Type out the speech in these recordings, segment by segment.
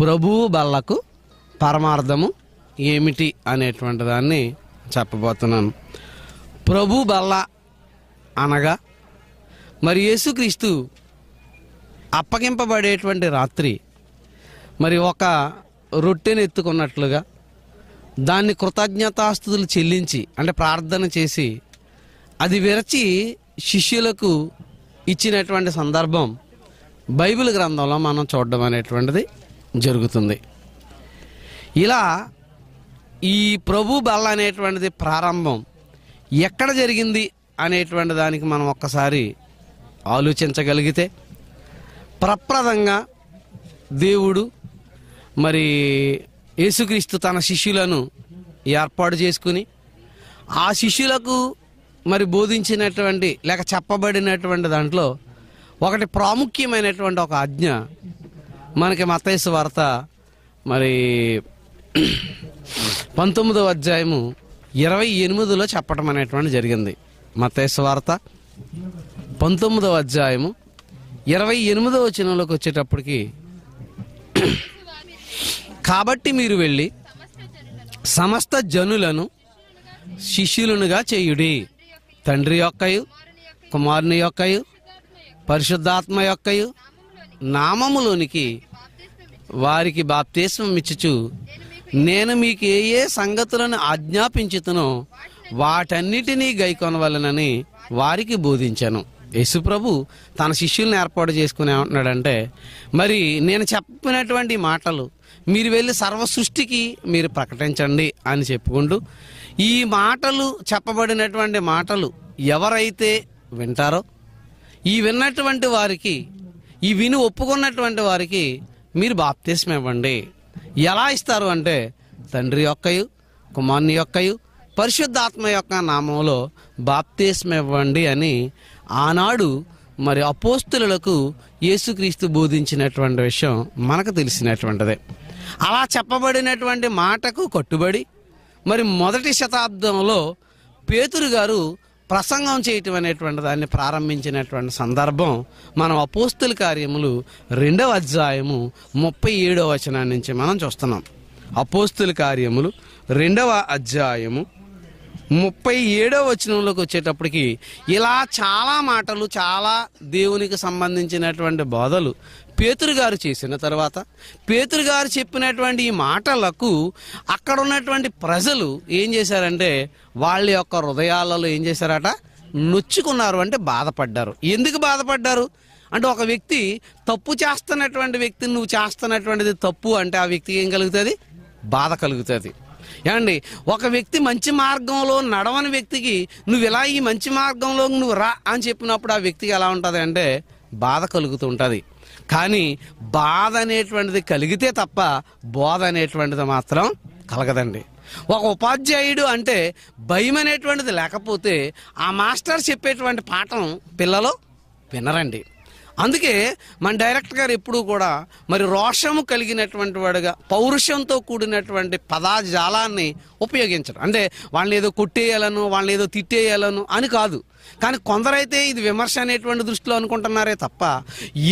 ప్రభువు బల్లకు పరమార్థము ఏమిటి అనేటువంటి దాన్ని చెప్పబోతున్నాను ప్రభు బల్ల అనగా మరి యేసుక్రీస్తు అప్పగింపబడేటువంటి రాత్రి మరి ఒక రొట్టెను ఎత్తుకున్నట్లుగా దాన్ని కృతజ్ఞతాస్తుతులు చెల్లించి అంటే ప్రార్థన చేసి అది విరచి శిష్యులకు ఇచ్చినటువంటి సందర్భం బైబిల్ గ్రంథంలో మనం చూడడం అనేటువంటిది జరుగుతుంది ఇలా ఈ ప్రభు బల్ల అనేటువంటిది ప్రారంభం ఎక్కడ జరిగింది అనేటువంటి దానికి మనం ఒక్కసారి ఆలోచించగలిగితే ప్రప్రదంగా దేవుడు మరి యేసుక్రీస్తు తన శిష్యులను ఏర్పాటు చేసుకుని ఆ శిష్యులకు మరి బోధించినటువంటి లేక చెప్పబడినటువంటి దాంట్లో ఒకటి ప్రాముఖ్యమైనటువంటి ఒక ఆజ్ఞ మనకి మతేసు వార్త మరి పంతొమ్మిదవ అధ్యాయము ఇరవై ఎనిమిదిలో చెప్పటం అనేటువంటి జరిగింది మతేసు వార్త పంతొమ్మిదవ అధ్యాయము ఇరవై ఎనిమిదవ చిన్నలోకి వచ్చేటప్పటికి కాబట్టి మీరు వెళ్ళి సమస్త జనులను శిష్యులనుగా చేయుడి తండ్రి యొక్కయు కుమారుని యొక్కయు పరిశుద్ధాత్మ యొక్కయు నామములోనికి వారికి బాప్తీసం ఇచ్చుచు నేను మీకు ఏ ఏ సంగతులను ఆజ్ఞాపించుతునో వాటన్నిటినీ గైకొనవలనని వారికి బోధించాను యేసుప్రభు తన శిష్యుల్ని ఏర్పాటు చేసుకుని ఏమంటున్నాడంటే మరి నేను చెప్పినటువంటి మాటలు మీరు వెళ్ళి సర్వ సృష్టికి మీరు ప్రకటించండి అని చెప్పుకుంటూ ఈ మాటలు చెప్పబడినటువంటి మాటలు ఎవరైతే వింటారో ఈ విన్నటువంటి వారికి ఈ విని ఒప్పుకున్నటువంటి వారికి మీరు బాప్తీసం ఇవ్వండి ఎలా ఇస్తారు అంటే తండ్రి యొక్కయు కుమార్ని యొక్కయు పరిశుద్ధాత్మ యొక్క నామంలో బాప్తీసం ఇవ్వండి అని ఆనాడు మరి అపోస్తులకు యేసుక్రీస్తు బోధించినటువంటి విషయం మనకు తెలిసినటువంటిదే అలా చెప్పబడినటువంటి మాటకు కట్టుబడి మరి మొదటి శతాబ్దంలో పేతురు గారు ప్రసంగం చేయటం అనేటువంటి దాన్ని ప్రారంభించినటువంటి సందర్భం మనం అపోస్తుల కార్యములు రెండవ అధ్యాయము ముప్పై ఏడవ వచనం నుంచి మనం చూస్తున్నాం అపోస్తుల కార్యములు రెండవ అధ్యాయము ముప్పై ఏడవ వచనంలోకి వచ్చేటప్పటికి ఇలా చాలా మాటలు చాలా దేవునికి సంబంధించినటువంటి బోధలు పేతురు గారు చేసిన తర్వాత పేతురు గారు చెప్పినటువంటి ఈ మాటలకు అక్కడ ఉన్నటువంటి ప్రజలు ఏం చేశారంటే వాళ్ళ యొక్క హృదయాలలో ఏం చేశారట నొచ్చుకున్నారు అంటే బాధపడ్డారు ఎందుకు బాధపడ్డారు అంటే ఒక వ్యక్తి తప్పు చేస్తున్నటువంటి వ్యక్తిని నువ్వు చేస్తున్నటువంటిది తప్పు అంటే ఆ వ్యక్తికి ఏం కలుగుతుంది బాధ కలుగుతుంది ఏమండి ఒక వ్యక్తి మంచి మార్గంలో నడవని వ్యక్తికి నువ్వు ఇలా ఈ మంచి మార్గంలో నువ్వు రా అని చెప్పినప్పుడు ఆ వ్యక్తికి ఎలా ఉంటుంది అంటే బాధ కలుగుతుంటుంది కానీ బాధ అనేటువంటిది కలిగితే తప్ప బోధ అనేటువంటిది మాత్రం కలగదండి ఒక ఉపాధ్యాయుడు అంటే భయం అనేటువంటిది లేకపోతే ఆ మాస్టర్ చెప్పేటువంటి పాఠం పిల్లలు వినరండి అందుకే మన డైరెక్టర్ గారు ఎప్పుడూ కూడా మరి రోషము కలిగినటువంటి వాడుగా పౌరుషంతో కూడినటువంటి పదాజాలాన్ని ఉపయోగించడం అంటే వాళ్ళని ఏదో కొట్టేయాలను వాళ్ళని ఏదో తిట్టేయాలను అని కాదు కానీ కొందరైతే ఇది విమర్శ అనేటువంటి దృష్టిలో అనుకుంటున్నారే తప్ప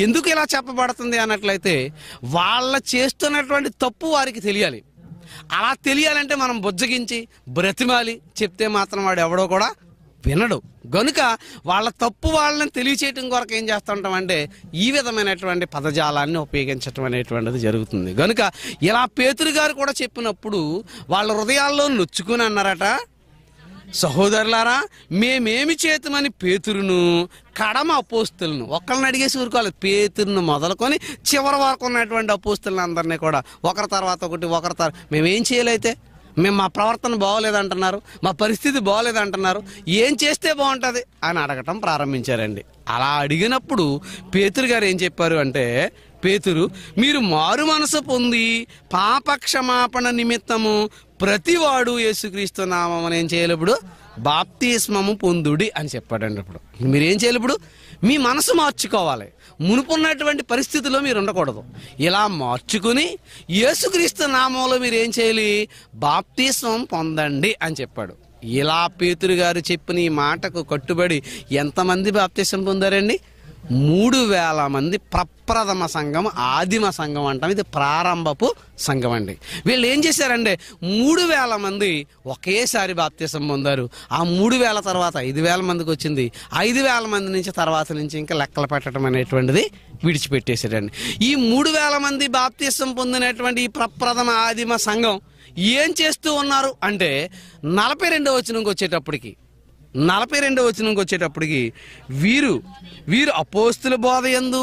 ఎందుకు ఇలా చెప్పబడుతుంది అన్నట్లయితే వాళ్ళ చేస్తున్నటువంటి తప్పు వారికి తెలియాలి అలా తెలియాలంటే మనం బుజ్జగించి బ్రతిమాలి చెప్తే మాత్రం వాడు ఎవడో కూడా వినడు గనుక వాళ్ళ తప్పు వాళ్ళని తెలియచేయటం కొరకు ఏం చేస్తుంటాం అంటే ఈ విధమైనటువంటి పదజాలాన్ని ఉపయోగించటం అనేటువంటిది జరుగుతుంది గనుక ఇలా పేతురు గారు కూడా చెప్పినప్పుడు వాళ్ళ హృదయాల్లో నొచ్చుకుని అన్నారట సహోదరులారా మేమేమి చేతమని పేతురును కడమ అపోస్తులను ఒకళ్ళని అడిగేసి ఊరుకోవాలి పేతురును మొదలుకొని చివరి వరకు ఉన్నటువంటి అపోస్తులను అందరినీ కూడా ఒకరి తర్వాత ఒకటి ఒకరి తర్వాత మేమేం చేయలేతే మేము మా ప్రవర్తన బాగోలేదంటున్నారు మా పరిస్థితి బాగోలేదంటున్నారు ఏం చేస్తే బాగుంటుంది అని అడగటం ప్రారంభించారండి అలా అడిగినప్పుడు పేతురు గారు ఏం చెప్పారు అంటే పేతురు మీరు మారు మనసు పొంది పాప క్షమాపణ నిమిత్తము ప్రతివాడు యేసుక్రీస్తు నామం ఏం చేయాలి ఇప్పుడు బాప్తిస్మము పొందుడి అని చెప్పాడండి ఇప్పుడు మీరేం ఏం ఇప్పుడు మీ మనసు మార్చుకోవాలి మునుపున్నటువంటి పరిస్థితిలో మీరు ఉండకూడదు ఇలా మార్చుకుని యేసుక్రీస్తు నామంలో మీరు ఏం చేయాలి బాప్తీస్వం పొందండి అని చెప్పాడు ఇలా పేతురు గారు చెప్పిన ఈ మాటకు కట్టుబడి ఎంతమంది బాప్తీసం పొందారండి మూడు వేల మంది ప్రప్రథమ సంఘం ఆదిమ సంఘం అంటాం ఇది ప్రారంభపు సంఘం అండి వీళ్ళు ఏం చేశారంటే మూడు వేల మంది ఒకేసారి బాప్తీసం పొందారు ఆ మూడు వేల తర్వాత ఐదు వేల మందికి వచ్చింది ఐదు వేల మంది నుంచి తర్వాత నుంచి ఇంకా లెక్కలు పెట్టడం అనేటువంటిది విడిచిపెట్టేశారండి ఈ మూడు వేల మంది బాప్తీసం పొందినటువంటి ఈ ప్రప్రథమ ఆదిమ సంఘం ఏం చేస్తూ ఉన్నారు అంటే నలభై రెండో వచ్చినకి వచ్చేటప్పటికి నలభై రెండవ వచనంకి వచ్చేటప్పటికి వీరు వీరు అపోస్తుల బోధ ఎందు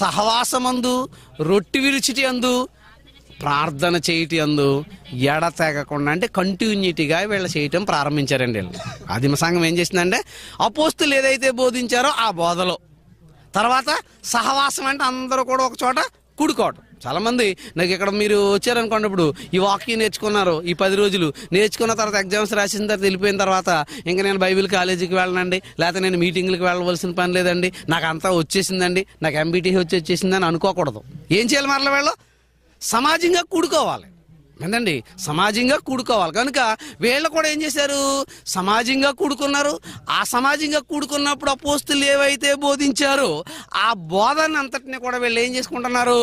సహవాసమందు రొట్టి విరుచిటి అందు ప్రార్థన చేయటి అందు ఎడతెగకుండా అంటే కంటిన్యూటీగా వీళ్ళు చేయటం ప్రారంభించారండి వీళ్ళు ఆదిమ సంఘం ఏం చేసిందంటే అపోస్తులు ఏదైతే బోధించారో ఆ బోధలో తర్వాత సహవాసం అంటే అందరూ కూడా ఒక చోట కూడుకోవటం చాలామంది నాకు ఇక్కడ మీరు వచ్చారనుకోండి ఇప్పుడు ఈ వాకింగ్ నేర్చుకున్నారు ఈ పది రోజులు నేర్చుకున్న తర్వాత ఎగ్జామ్స్ రాసిన తర్వాత వెళ్ళిపోయిన తర్వాత ఇంకా నేను బైబిల్ కాలేజీకి వెళ్ళనండి లేకపోతే నేను మీటింగ్లకు వెళ్ళవలసిన పని లేదండి నాకు అంతా వచ్చేసిందండి నాకు ఎంబీటీ వచ్చి వచ్చేసిందని అనుకోకూడదు ఏం చేయాలి మరల వీళ్ళు సమాజంగా కూడుకోవాలి ఏంటండి సమాజంగా కూడుకోవాలి కనుక వీళ్ళు కూడా ఏం చేశారు సమాజంగా కూడుకున్నారు ఆ సమాజంగా కూడుకున్నప్పుడు ఆ పోస్తులు ఏవైతే బోధించారో ఆ బోధన అంతటిని కూడా వీళ్ళు ఏం చేసుకుంటున్నారు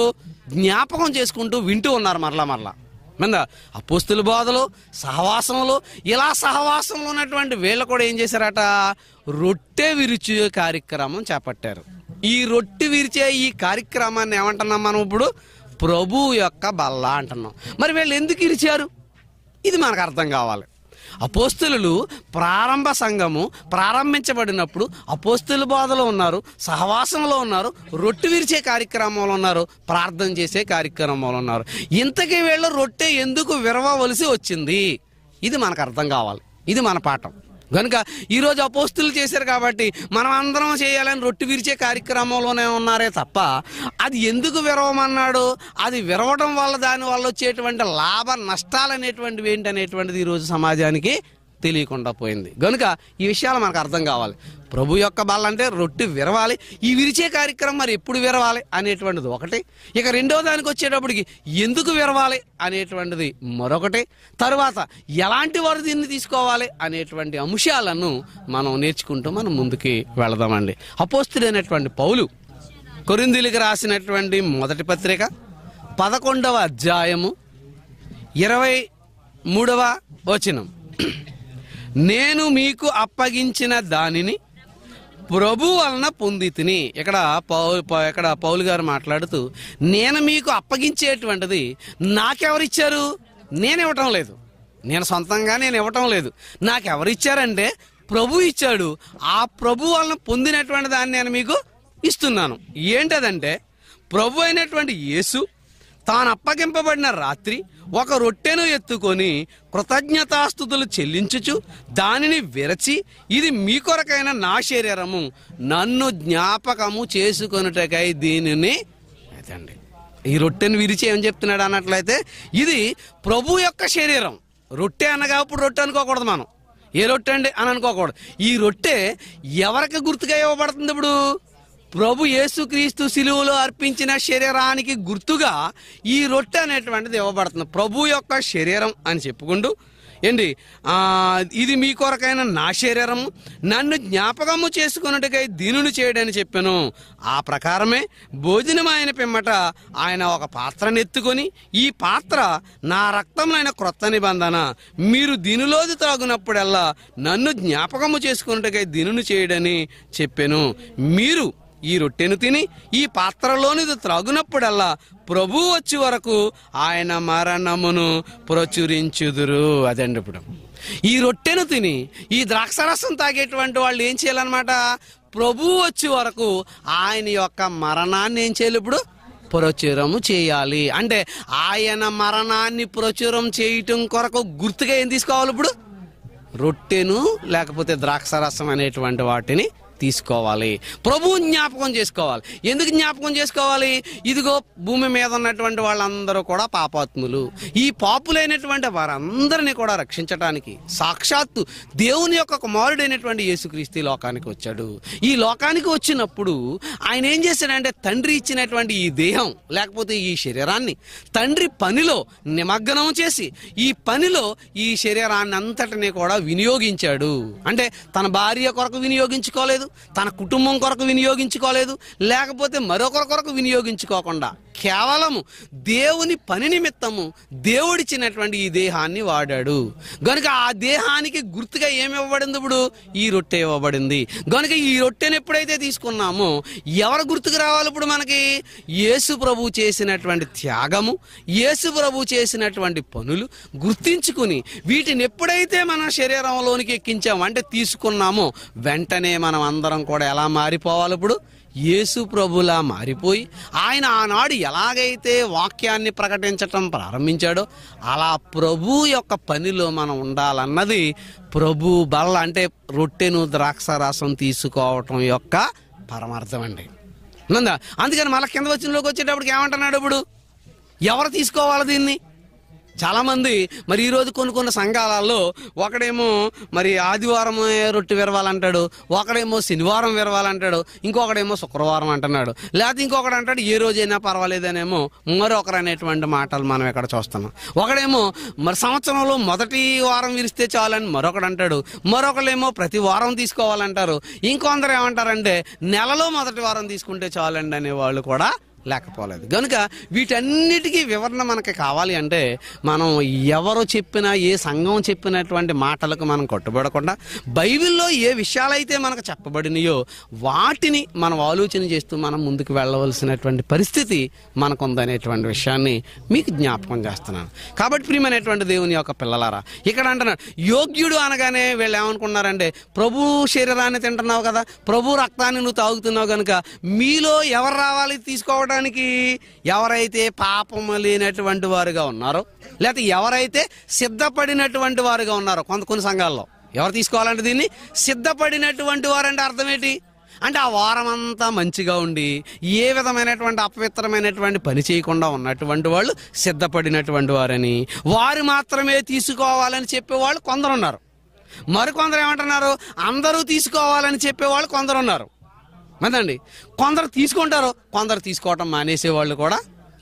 జ్ఞాపకం చేసుకుంటూ వింటూ ఉన్నారు మరలా మరలా మీద అపోస్తుల బోధలు సహవాసంలో ఇలా సహవాసంలో ఉన్నటువంటి వీళ్ళు కూడా ఏం చేశారట రొట్టె విరుచు కార్యక్రమం చేపట్టారు ఈ రొట్టె విరిచే ఈ కార్యక్రమాన్ని ఏమంటున్నాం మనం ఇప్పుడు ప్రభు యొక్క బల్ల అంటున్నాం మరి వీళ్ళు ఎందుకు ఇరిచారు ఇది మనకు అర్థం కావాలి అపోస్తులు ప్రారంభ సంఘము ప్రారంభించబడినప్పుడు అపోస్తుల బాధలో ఉన్నారు సహవాసంలో ఉన్నారు రొట్టె విరిచే కార్యక్రమంలో ఉన్నారు ప్రార్థన చేసే కార్యక్రమంలో ఉన్నారు ఇంతకీ వేళ రొట్టె ఎందుకు విరవవలసి వచ్చింది ఇది మనకు అర్థం కావాలి ఇది మన పాఠం కనుక ఈరోజు అపోస్తులు చేశారు కాబట్టి మనం అందరం చేయాలని రొట్టి విరిచే కార్యక్రమంలోనే ఉన్నారే తప్ప అది ఎందుకు విరవమన్నాడు అది విరవడం వల్ల దానివల్ల వచ్చేటువంటి లాభ నష్టాలు అనేటువంటివి ఏంటనేటువంటిది ఈరోజు సమాజానికి తెలియకుండా పోయింది కనుక ఈ విషయాలు మనకు అర్థం కావాలి ప్రభు యొక్క బలంటే రొట్టె విరవాలి ఈ విరిచే కార్యక్రమం మరి ఎప్పుడు విరవాలి అనేటువంటిది ఒకటి ఇక రెండో దానికి వచ్చేటప్పటికి ఎందుకు విరవాలి అనేటువంటిది మరొకటి తరువాత ఎలాంటి వారు దీన్ని తీసుకోవాలి అనేటువంటి అంశాలను మనం నేర్చుకుంటూ మనం ముందుకి వెళదామండి అపోస్తుడైనటువంటి పౌలు కొరిందులకు రాసినటువంటి మొదటి పత్రిక పదకొండవ అధ్యాయము ఇరవై మూడవ వచనం నేను మీకు అప్పగించిన దానిని ప్రభు వలన పొంది తిని ఇక్కడ పౌ ఇక్కడ పౌలు గారు మాట్లాడుతూ నేను మీకు అప్పగించేటువంటిది నాకెవరిచ్చారు నేను ఇవ్వటం లేదు నేను సొంతంగా నేను ఇవ్వటం లేదు నాకెవరిచ్చారంటే ప్రభు ఇచ్చాడు ఆ ప్రభు వలన పొందినటువంటి దాన్ని నేను మీకు ఇస్తున్నాను ఏంటదంటే ప్రభు అయినటువంటి యేసు తాను అప్పగింపబడిన రాత్రి ఒక రొట్టెను ఎత్తుకొని కృతజ్ఞతాస్థుతులు చెల్లించుచు దానిని విరచి ఇది మీ కొరకైన నా శరీరము నన్ను జ్ఞాపకము చేసుకొనుటకై దీనిని అదండి ఈ రొట్టెను విరిచి ఏం చెప్తున్నాడు అన్నట్లయితే ఇది ప్రభు యొక్క శరీరం రొట్టె అనగా ఇప్పుడు రొట్టె అనుకోకూడదు మనం ఏ రొట్టె అండి అని అనుకోకూడదు ఈ రొట్టె ఎవరికి గుర్తుగా ఇవ్వబడుతుంది ఇప్పుడు ప్రభు యేసుక్రీస్తు శిలువలో అర్పించిన శరీరానికి గుర్తుగా ఈ రొట్టె అనేటువంటిది ఇవ్వబడుతుంది ప్రభు యొక్క శరీరం అని చెప్పుకుంటూ ఏంటి ఇది మీ కొరకైన నా శరీరం నన్ను జ్ఞాపకము చేసుకున్నట్టుగా దీనుని చేయడని చెప్పాను ఆ ప్రకారమే భోజనం ఆయన పిమ్మట ఆయన ఒక పాత్రను ఎత్తుకొని ఈ పాత్ర నా రక్తమైన క్రొత్త నిబంధన మీరు దీనిలోది త్రాగునప్పుడల్లా నన్ను జ్ఞాపకము చేసుకున్నట్టుగా దీనుని చేయడని చెప్పాను మీరు ఈ రొట్టెను తిని ఈ పాత్రలోనిది త్రాగునప్పుడల్లా ప్రభు వచ్చే వరకు ఆయన మరణమును ప్రచురించుదురు అదండి ఇప్పుడు ఈ రొట్టెను తిని ఈ ద్రాక్షరసం తాగేటువంటి వాళ్ళు ఏం చేయాలన్నమాట ప్రభు వచ్చే వరకు ఆయన యొక్క మరణాన్ని ఏం చేయాలి ఇప్పుడు ప్రచురము చేయాలి అంటే ఆయన మరణాన్ని ప్రచురం చేయటం కొరకు గుర్తుగా ఏం తీసుకోవాలి ఇప్పుడు రొట్టెను లేకపోతే ద్రాక్షరసం అనేటువంటి వాటిని తీసుకోవాలి ప్రభువు జ్ఞాపకం చేసుకోవాలి ఎందుకు జ్ఞాపకం చేసుకోవాలి ఇదిగో భూమి మీద ఉన్నటువంటి వాళ్ళందరూ కూడా పాపాత్ములు ఈ పాపులైనటువంటి వారందరినీ కూడా రక్షించడానికి సాక్షాత్తు దేవుని యొక్క కుమారుడైనటువంటి యేసుక్రీస్తు లోకానికి వచ్చాడు ఈ లోకానికి వచ్చినప్పుడు ఆయన ఏం చేశాడంటే తండ్రి ఇచ్చినటువంటి ఈ దేహం లేకపోతే ఈ శరీరాన్ని తండ్రి పనిలో నిమగ్నం చేసి ఈ పనిలో ఈ శరీరాన్ని అంతటిని కూడా వినియోగించాడు అంటే తన భార్య కొరకు వినియోగించుకోలేదు తన కుటుంబం కొరకు వినియోగించుకోలేదు లేకపోతే మరొకరి కొరకు వినియోగించుకోకుండా కేవలము దేవుని పని నిమిత్తము దేవుడిచ్చినటువంటి ఈ దేహాన్ని వాడాడు గనుక ఆ దేహానికి గుర్తుగా ఏమి ఇవ్వబడింది ఇప్పుడు ఈ రొట్టె ఇవ్వబడింది గనుక ఈ రొట్టెను ఎప్పుడైతే తీసుకున్నామో ఎవరు గుర్తుకు రావాలి ఇప్పుడు మనకి యేసు ప్రభు చేసినటువంటి త్యాగము యేసు ప్రభు చేసినటువంటి పనులు గుర్తించుకుని వీటిని ఎప్పుడైతే మన శరీరంలోనికి ఎక్కించామంటే తీసుకున్నామో వెంటనే మనం అందరం కూడా ఎలా మారిపోవాలి ఇప్పుడు యేసు ప్రభులా మారిపోయి ఆయన ఆనాడు ఎలాగైతే వాక్యాన్ని ప్రకటించటం ప్రారంభించాడో అలా ప్రభు యొక్క పనిలో మనం ఉండాలన్నది ప్రభు బల్ల అంటే రొట్టెను ద్రాక్ష రసం తీసుకోవటం యొక్క పరమార్థం అండి అందుకని మళ్ళీ కింద వచ్చినలోకి వచ్చేటప్పటికి ఏమంటున్నాడు ఇప్పుడు ఎవరు తీసుకోవాలి దీన్ని చాలామంది మరి ఈ రోజు కొన్ని కొన్ని సంఘాలలో ఒకడేమో మరి ఆదివారం రొట్టె విరవాలంటాడు ఒకడేమో శనివారం విరవాలంటాడు ఇంకొకడేమో శుక్రవారం అంటున్నాడు లేకపోతే ఇంకొకడు అంటాడు ఏ రోజైనా పర్వాలేదనేమో మరొకరు అనేటువంటి మాటలు మనం ఇక్కడ చూస్తున్నాం ఒకడేమో మరి సంవత్సరంలో మొదటి వారం విరిస్తే చాలని మరొకడు అంటాడు మరొకరేమో ప్రతి వారం తీసుకోవాలంటారు ఇంకొందరు ఏమంటారంటే నెలలో మొదటి వారం తీసుకుంటే చాలండి అనేవాళ్ళు కూడా లేకపోలేదు కనుక వీటన్నిటికీ వివరణ మనకి కావాలి అంటే మనం ఎవరు చెప్పినా ఏ సంఘం చెప్పినటువంటి మాటలకు మనం కట్టుబడకుండా బైబిల్లో ఏ విషయాలైతే మనకు చెప్పబడినాయో వాటిని మనం ఆలోచన చేస్తూ మనం ముందుకు వెళ్ళవలసినటువంటి పరిస్థితి మనకుందనేటువంటి విషయాన్ని మీకు జ్ఞాపకం చేస్తున్నాను కాబట్టి ప్రియమైనటువంటి దేవుని యొక్క పిల్లలారా ఇక్కడ అంటున్నాడు యోగ్యుడు అనగానే వీళ్ళు ఏమనుకున్నారంటే ప్రభు శరీరాన్ని తింటున్నావు కదా ప్రభు రక్తాన్ని నువ్వు తాగుతున్నావు కనుక మీలో ఎవరు రావాలి తీసుకోవడం తెలుసుకోవడానికి ఎవరైతే పాపం లేనటువంటి వారుగా ఉన్నారో లేకపోతే ఎవరైతే సిద్ధపడినటువంటి వారుగా ఉన్నారో కొంత కొన్ని సంఘాల్లో ఎవరు తీసుకోవాలంటే దీన్ని సిద్ధపడినటువంటి వారంటే అర్థం ఏంటి అంటే ఆ వారం అంతా మంచిగా ఉండి ఏ విధమైనటువంటి అపవిత్రమైనటువంటి పని చేయకుండా ఉన్నటువంటి వాళ్ళు సిద్ధపడినటువంటి వారని వారు మాత్రమే తీసుకోవాలని చెప్పేవాళ్ళు కొందరున్నారు మరికొందరు ఏమంటున్నారు అందరూ తీసుకోవాలని చెప్పేవాళ్ళు కొందరున్నారు అండి కొందరు తీసుకుంటారు కొందరు తీసుకోవటం మానేసే వాళ్ళు కూడా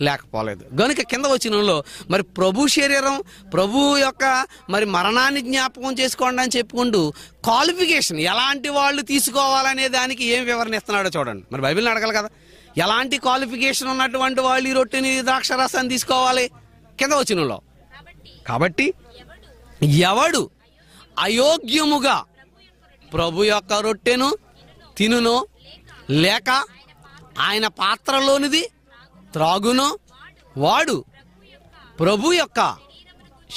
లేకపోలేదు గనుక కింద వచ్చిన మరి ప్రభు శరీరం ప్రభు యొక్క మరి మరణాన్ని జ్ఞాపకం చేసుకోండి అని చెప్పుకుంటూ క్వాలిఫికేషన్ ఎలాంటి వాళ్ళు తీసుకోవాలనే దానికి ఏం వివరణ ఇస్తున్నాడో చూడండి మరి బైబిల్ని అడగాలి కదా ఎలాంటి క్వాలిఫికేషన్ ఉన్నటువంటి వాళ్ళు ఈ రొట్టెని ద్రాక్ష తీసుకోవాలి కింద వచ్చిన కాబట్టి ఎవడు అయోగ్యముగా ప్రభు యొక్క రొట్టెను తినునో లేక ఆయన పాత్రలోనిది త్రాగును వాడు ప్రభు యొక్క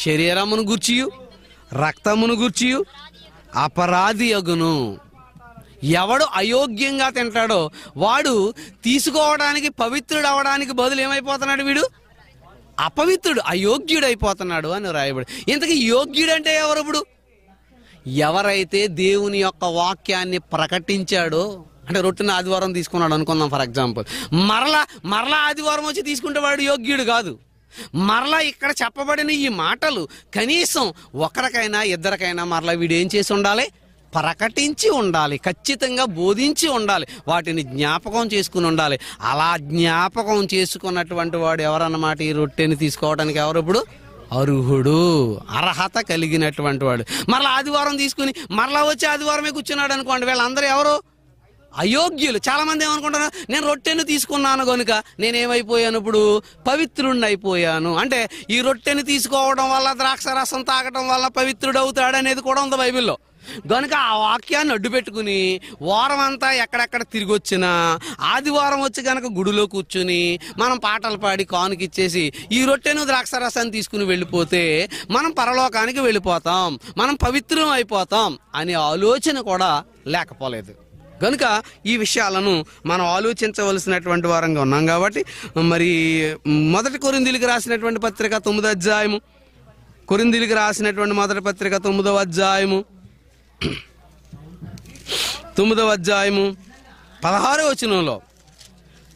శరీరమును గూర్చియు రక్తమును గూర్చియు అపరాధి అగును ఎవడు అయోగ్యంగా తింటాడో వాడు తీసుకోవడానికి పవిత్రుడు అవడానికి బదులు ఏమైపోతున్నాడు వీడు అపవిత్రుడు అయోగ్యుడు అయిపోతున్నాడు అని రాయబడి ఇంతకీ యోగ్యుడు అంటే ఎవరు ఇప్పుడు ఎవరైతే దేవుని యొక్క వాక్యాన్ని ప్రకటించాడో అంటే రొట్టెని ఆదివారం తీసుకున్నాడు అనుకుందాం ఫర్ ఎగ్జాంపుల్ మరలా మరలా ఆదివారం వచ్చి తీసుకుంటే వాడు యోగ్యుడు కాదు మరలా ఇక్కడ చెప్పబడిన ఈ మాటలు కనీసం ఒకరికైనా ఇద్దరికైనా మరలా వీడు ఏం చేసి ఉండాలి ప్రకటించి ఉండాలి ఖచ్చితంగా బోధించి ఉండాలి వాటిని జ్ఞాపకం చేసుకుని ఉండాలి అలా జ్ఞాపకం చేసుకున్నటువంటి వాడు ఎవరన్నమాట ఈ రొట్టెని తీసుకోవడానికి ఎవరు ఇప్పుడు అర్హుడు అర్హత కలిగినటువంటి వాడు మరలా ఆదివారం తీసుకుని మరలా వచ్చి ఆదివారమే కూర్చున్నాడు అనుకోండి వీళ్ళందరూ ఎవరు అయోగ్యులు చాలామంది ఏమనుకుంటారు నేను రొట్టెను తీసుకున్నాను కనుక నేనేమైపోయాను ఇప్పుడు పవిత్రుణ్ణి అయిపోయాను అంటే ఈ రొట్టెను తీసుకోవడం వల్ల ద్రాక్ష రసం తాగడం వల్ల పవిత్రుడు అవుతాడనేది కూడా ఉంది బైబిల్లో కనుక ఆ వాక్యాన్ని అడ్డు పెట్టుకుని వారం అంతా ఎక్కడెక్కడ తిరిగి వచ్చినా ఆదివారం వచ్చి కనుక గుడిలో కూర్చుని మనం పాటలు పాడి కానుకిచ్చేసి ఈ రొట్టెను ద్రాక్షరసాన్ని తీసుకుని వెళ్ళిపోతే మనం పరలోకానికి వెళ్ళిపోతాం మనం పవిత్రం అయిపోతాం అనే ఆలోచన కూడా లేకపోలేదు కనుక ఈ విషయాలను మనం ఆలోచించవలసినటువంటి వారంగా ఉన్నాం కాబట్టి మరి మొదటి కొరిందిలికి రాసినటువంటి పత్రిక తొమ్మిదో అధ్యాయము కొరిందిలికి రాసినటువంటి మొదటి పత్రిక తొమ్మిదవ అధ్యాయము తొమ్మిదవ అధ్యాయము పదహారో వచనంలో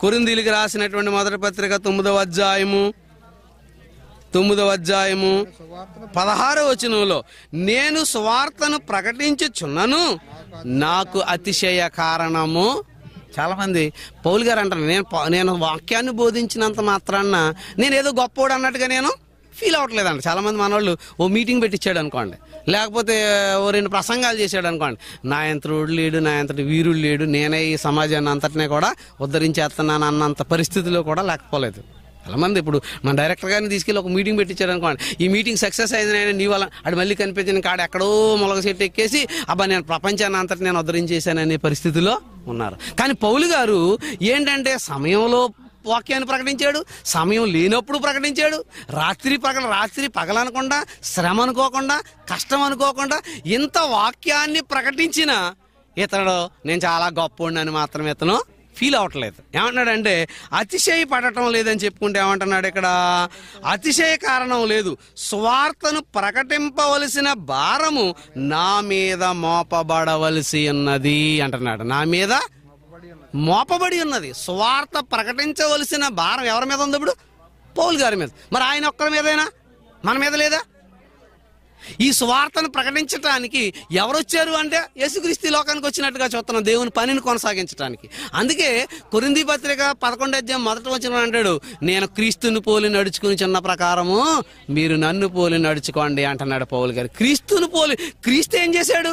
కొరిందిలికి రాసినటువంటి మొదటి పత్రిక తొమ్మిదవ అధ్యాయము తొమ్మిదవ అధ్యాయము పదహారవ వచనంలో నేను స్వార్థను ప్రకటించుచున్నను నాకు అతిశయ కారణము చాలామంది పౌలు గారు అంటారు నేను నేను వాక్యాన్ని బోధించినంత మాత్రాన నేను ఏదో గొప్పవాడు అన్నట్టుగా నేను ఫీల్ అవ్వట్లేదండి చాలామంది మనవాళ్ళు ఓ మీటింగ్ పెట్టించాడు అనుకోండి లేకపోతే ఓ రెండు ప్రసంగాలు చేశాడు అనుకోండి నా ఎంతడు లేడు నా ఎంతటి వీరుడు లేడు నేనే ఈ సమాజాన్ని అంతటినే కూడా ఉద్ధరించేస్తున్నాను అన్నంత పరిస్థితిలో కూడా లేకపోలేదు చాలామంది ఇప్పుడు మన డైరెక్టర్ గారిని తీసుకెళ్ళి ఒక మీటింగ్ పెట్టించారు అనుకోండి ఈ మీటింగ్ సక్సెస్ అయిందని నీ వల్ల అది మళ్ళీ కనిపించిన కాడ ఎక్కడో మొలగ చెట్టు ఎక్కేసి అబ్బా నేను ప్రపంచాన్ని అంతటి నేను ఉద్ధరించేశాననే పరిస్థితిలో ఉన్నారు కానీ పౌలు గారు ఏంటంటే సమయంలో వాక్యాన్ని ప్రకటించాడు సమయం లేనప్పుడు ప్రకటించాడు రాత్రి పగల రాత్రి పగలనకుండా శ్రమ అనుకోకుండా కష్టం అనుకోకుండా ఇంత వాక్యాన్ని ప్రకటించిన ఇతడు నేను చాలా గొప్ప అని మాత్రమే ఇతను ఫీల్ అవ్వట్లేదు ఏమంటున్నాడంటే అతిశయ పడటం లేదని చెప్పుకుంటే ఏమంటున్నాడు ఇక్కడ అతిశయ కారణం లేదు స్వార్థను ప్రకటింపవలసిన భారము నా మీద మోపబడవలసి ఉన్నది అంటున్నాడు నా మీద మోపబడి ఉన్నది స్వార్థ ప్రకటించవలసిన భారం ఎవరి మీద ఉంది ఇప్పుడు పౌల్ గారి మీద మరి ఆయన ఒక్కరి మీదైనా మన మీద లేదా ఈ సువార్తను ప్రకటించడానికి ఎవరొచ్చారు అంటే యేసుక్రీస్తు లోకానికి వచ్చినట్టుగా చూస్తున్నాం దేవుని పనిని కొనసాగించడానికి అందుకే కొరింది పత్రిక పదకొండు అధ్యాయం మొదట వచ్చిన అంటాడు నేను క్రీస్తుని పోలి నడుచుకుని చిన్న ప్రకారము మీరు నన్ను పోలి నడుచుకోండి అంటున్నాడు పౌలు గారు క్రీస్తుని పోలి క్రీస్తు ఏం చేశాడు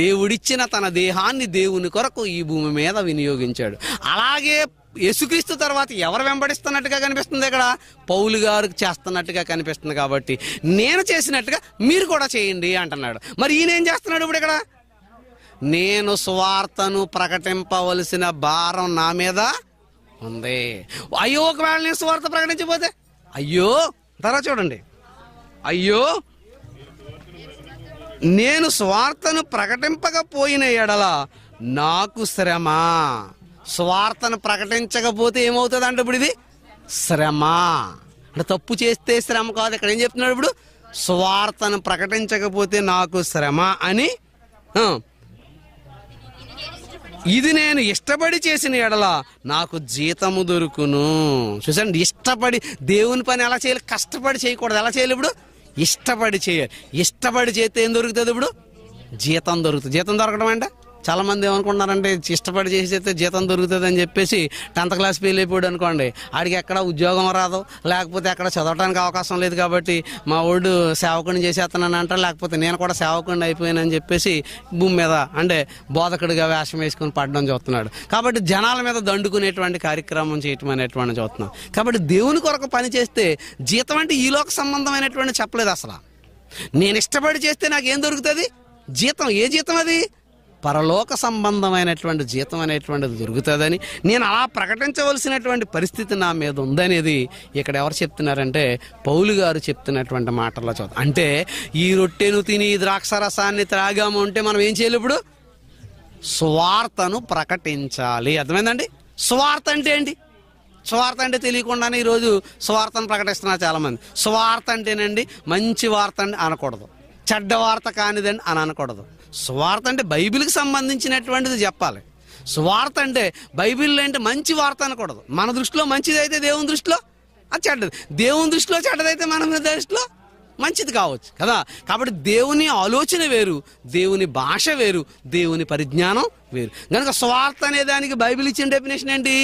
దేవుడిచ్చిన తన దేహాన్ని దేవుని కొరకు ఈ భూమి మీద వినియోగించాడు అలాగే యేసుక్రీస్తు తర్వాత ఎవరు వెంబడిస్తున్నట్టుగా కనిపిస్తుంది ఇక్కడ పౌలు గారు చేస్తున్నట్టుగా కనిపిస్తుంది కాబట్టి నేను చేసినట్టుగా మీరు కూడా చేయండి అంటున్నాడు మరి ఈయన ఏం చేస్తున్నాడు ఇప్పుడు ఇక్కడ నేను స్వార్థను ప్రకటింపవలసిన భారం నా మీద ఉంది అయ్యో ఒకవేళ నేను స్వార్థ ప్రకటించిపోతే అయ్యో తర్వాత చూడండి అయ్యో నేను స్వార్థను ప్రకటింపకపోయిన ఎడల నాకు శ్రమ స్వార్థను ప్రకటించకపోతే ఏమవుతుంది అంటే ఇప్పుడు ఇది శ్రమ అంటే తప్పు చేస్తే శ్రమ కాదు ఇక్కడ ఏం చెప్తున్నాడు ఇప్పుడు స్వార్థను ప్రకటించకపోతే నాకు శ్రమ అని ఇది నేను ఇష్టపడి చేసిన ఎడల నాకు జీతము దొరుకును చూసండి ఇష్టపడి దేవుని పని ఎలా చేయాలి కష్టపడి చేయకూడదు ఎలా చేయాలి ఇప్పుడు ఇష్టపడి చేయాలి ఇష్టపడి చేస్తే ఏం దొరుకుతుంది ఇప్పుడు జీతం దొరుకుతుంది జీతం దొరకడం అంటే చాలా మంది ఏమనుకుంటున్నారంటే ఇష్టపడి చేసేస్తే జీతం దొరుకుతుంది అని చెప్పేసి టెన్త్ క్లాస్ ఫెయిల్ అయిపోయాడు అనుకోండి ఆడికి ఎక్కడ ఉద్యోగం రాదు లేకపోతే ఎక్కడ చదవడానికి అవకాశం లేదు కాబట్టి మా ఓడు సేవకుని చేసేస్తానని అంట లేకపోతే నేను కూడా సేవకుడిని అయిపోయానని చెప్పేసి భూమి మీద అంటే బోధకుడిగా వేషం వేసుకుని పడడం చూస్తున్నాడు కాబట్టి జనాల మీద దండుకునేటువంటి కార్యక్రమం చేయటం అనేటువంటి చూస్తున్నాం కాబట్టి దేవుని కొరకు పని చేస్తే జీతం అంటే ఈలోక సంబంధమైనటువంటి చెప్పలేదు అసలు నేను ఇష్టపడి చేస్తే నాకు ఏం దొరుకుతుంది జీతం ఏ జీతం అది పరలోక సంబంధమైనటువంటి జీతం అనేటువంటిది దొరుకుతుందని నేను అలా ప్రకటించవలసినటువంటి పరిస్థితి నా మీద ఉందనేది ఇక్కడ ఎవరు చెప్తున్నారంటే పౌలు గారు చెప్తున్నటువంటి మాటల్లో చదువు అంటే ఈ రొట్టెను తిని ద్రాక్ష రసాన్ని త్రాగాము అంటే మనం ఏం చేయాలి ఇప్పుడు స్వార్థను ప్రకటించాలి అర్థమైందండి స్వార్థ అంటే ఏంటి స్వార్థ అంటే తెలియకుండానే ఈరోజు స్వార్థను ప్రకటిస్తున్నారు చాలామంది స్వార్థ అంటేనండి మంచి వార్త అని అనకూడదు చెడ్డ వార్త కానిదండి అని అనకూడదు స్వార్థ అంటే బైబిల్కి సంబంధించినటువంటిది చెప్పాలి స్వార్థ అంటే బైబిల్ అంటే మంచి వార్త అనకూడదు మన దృష్టిలో మంచిది అయితే దేవుని దృష్టిలో అది చెడ్డది దేవుని దృష్టిలో చెడ్డదైతే మన దృష్టిలో మంచిది కావచ్చు కదా కాబట్టి దేవుని ఆలోచన వేరు దేవుని భాష వేరు దేవుని పరిజ్ఞానం వేరు కనుక స్వార్థ అనే దానికి బైబిల్ ఇచ్చిన డెఫినేషన్ ఏంటి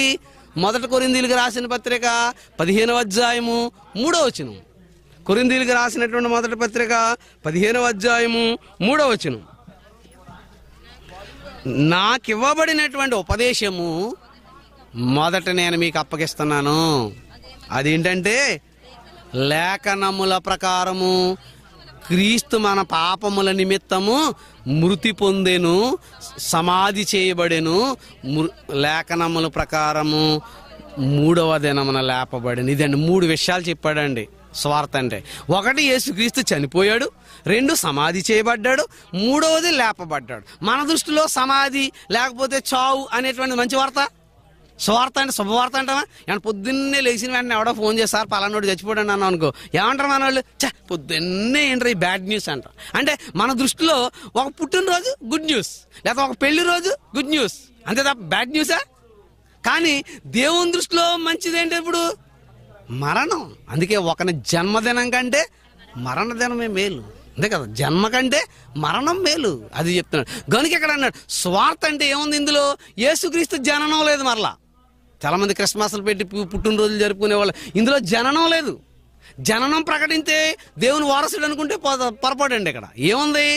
మొదట కొరిందీలకు రాసిన పత్రిక పదిహేనవ అధ్యాయము మూడవ వచనం కొరిందీలకు రాసినటువంటి మొదటి పత్రిక పదిహేనవ అధ్యాయము మూడవ వచనం నాకివ్వబడినటువంటి ఉపదేశము మొదట నేను మీకు అప్పగిస్తున్నాను అదేంటంటే లేఖనముల ప్రకారము క్రీస్తు మన పాపముల నిమిత్తము మృతి పొందెను సమాధి చేయబడెను లేఖనముల ప్రకారము మూడవ దినమున లేపబడిన ఇదండి మూడు విషయాలు చెప్పాడండి స్వార్థ అంటే ఒకటి యేసుక్రీస్తు చనిపోయాడు రెండు సమాధి చేయబడ్డాడు మూడవది లేపబడ్డాడు మన దృష్టిలో సమాధి లేకపోతే చావు అనేటువంటి మంచి వార్త శువార్త అంటే శుభవార్త అంటావా ఏమన్నా పొద్దున్నే లేచిన వెంటనే ఎవడో ఫోన్ చేస్తారు పలానోడు చచ్చిపోయాడు అన్నాను అనుకో ఏమంటారు మన వాళ్ళు చ పొద్దున్నే ఏంటారు ఈ బ్యాడ్ న్యూస్ అంటారు అంటే మన దృష్టిలో ఒక పుట్టినరోజు గుడ్ న్యూస్ లేదా ఒక పెళ్లి రోజు గుడ్ న్యూస్ అంతే తప్ప బ్యాడ్ న్యూసా కానీ దేవుని దృష్టిలో ఏంటి ఇప్పుడు మరణం అందుకే ఒకని జన్మదినం కంటే మరణ దినమే మేలు అంతే కదా జన్మ కంటే మరణం మేలు అది చెప్తున్నాడు గనుక ఎక్కడ అన్నాడు స్వార్థ అంటే ఏముంది ఇందులో యేసుక్రీస్తు జననం లేదు మరలా చాలామంది క్రిస్మస్లు పెట్టి పుట్టినరోజులు జరుపుకునే వాళ్ళు ఇందులో జననం లేదు జననం ప్రకటించే దేవుని వారసుడు అనుకుంటే పొరపాటు అండి ఇక్కడ ఏముంది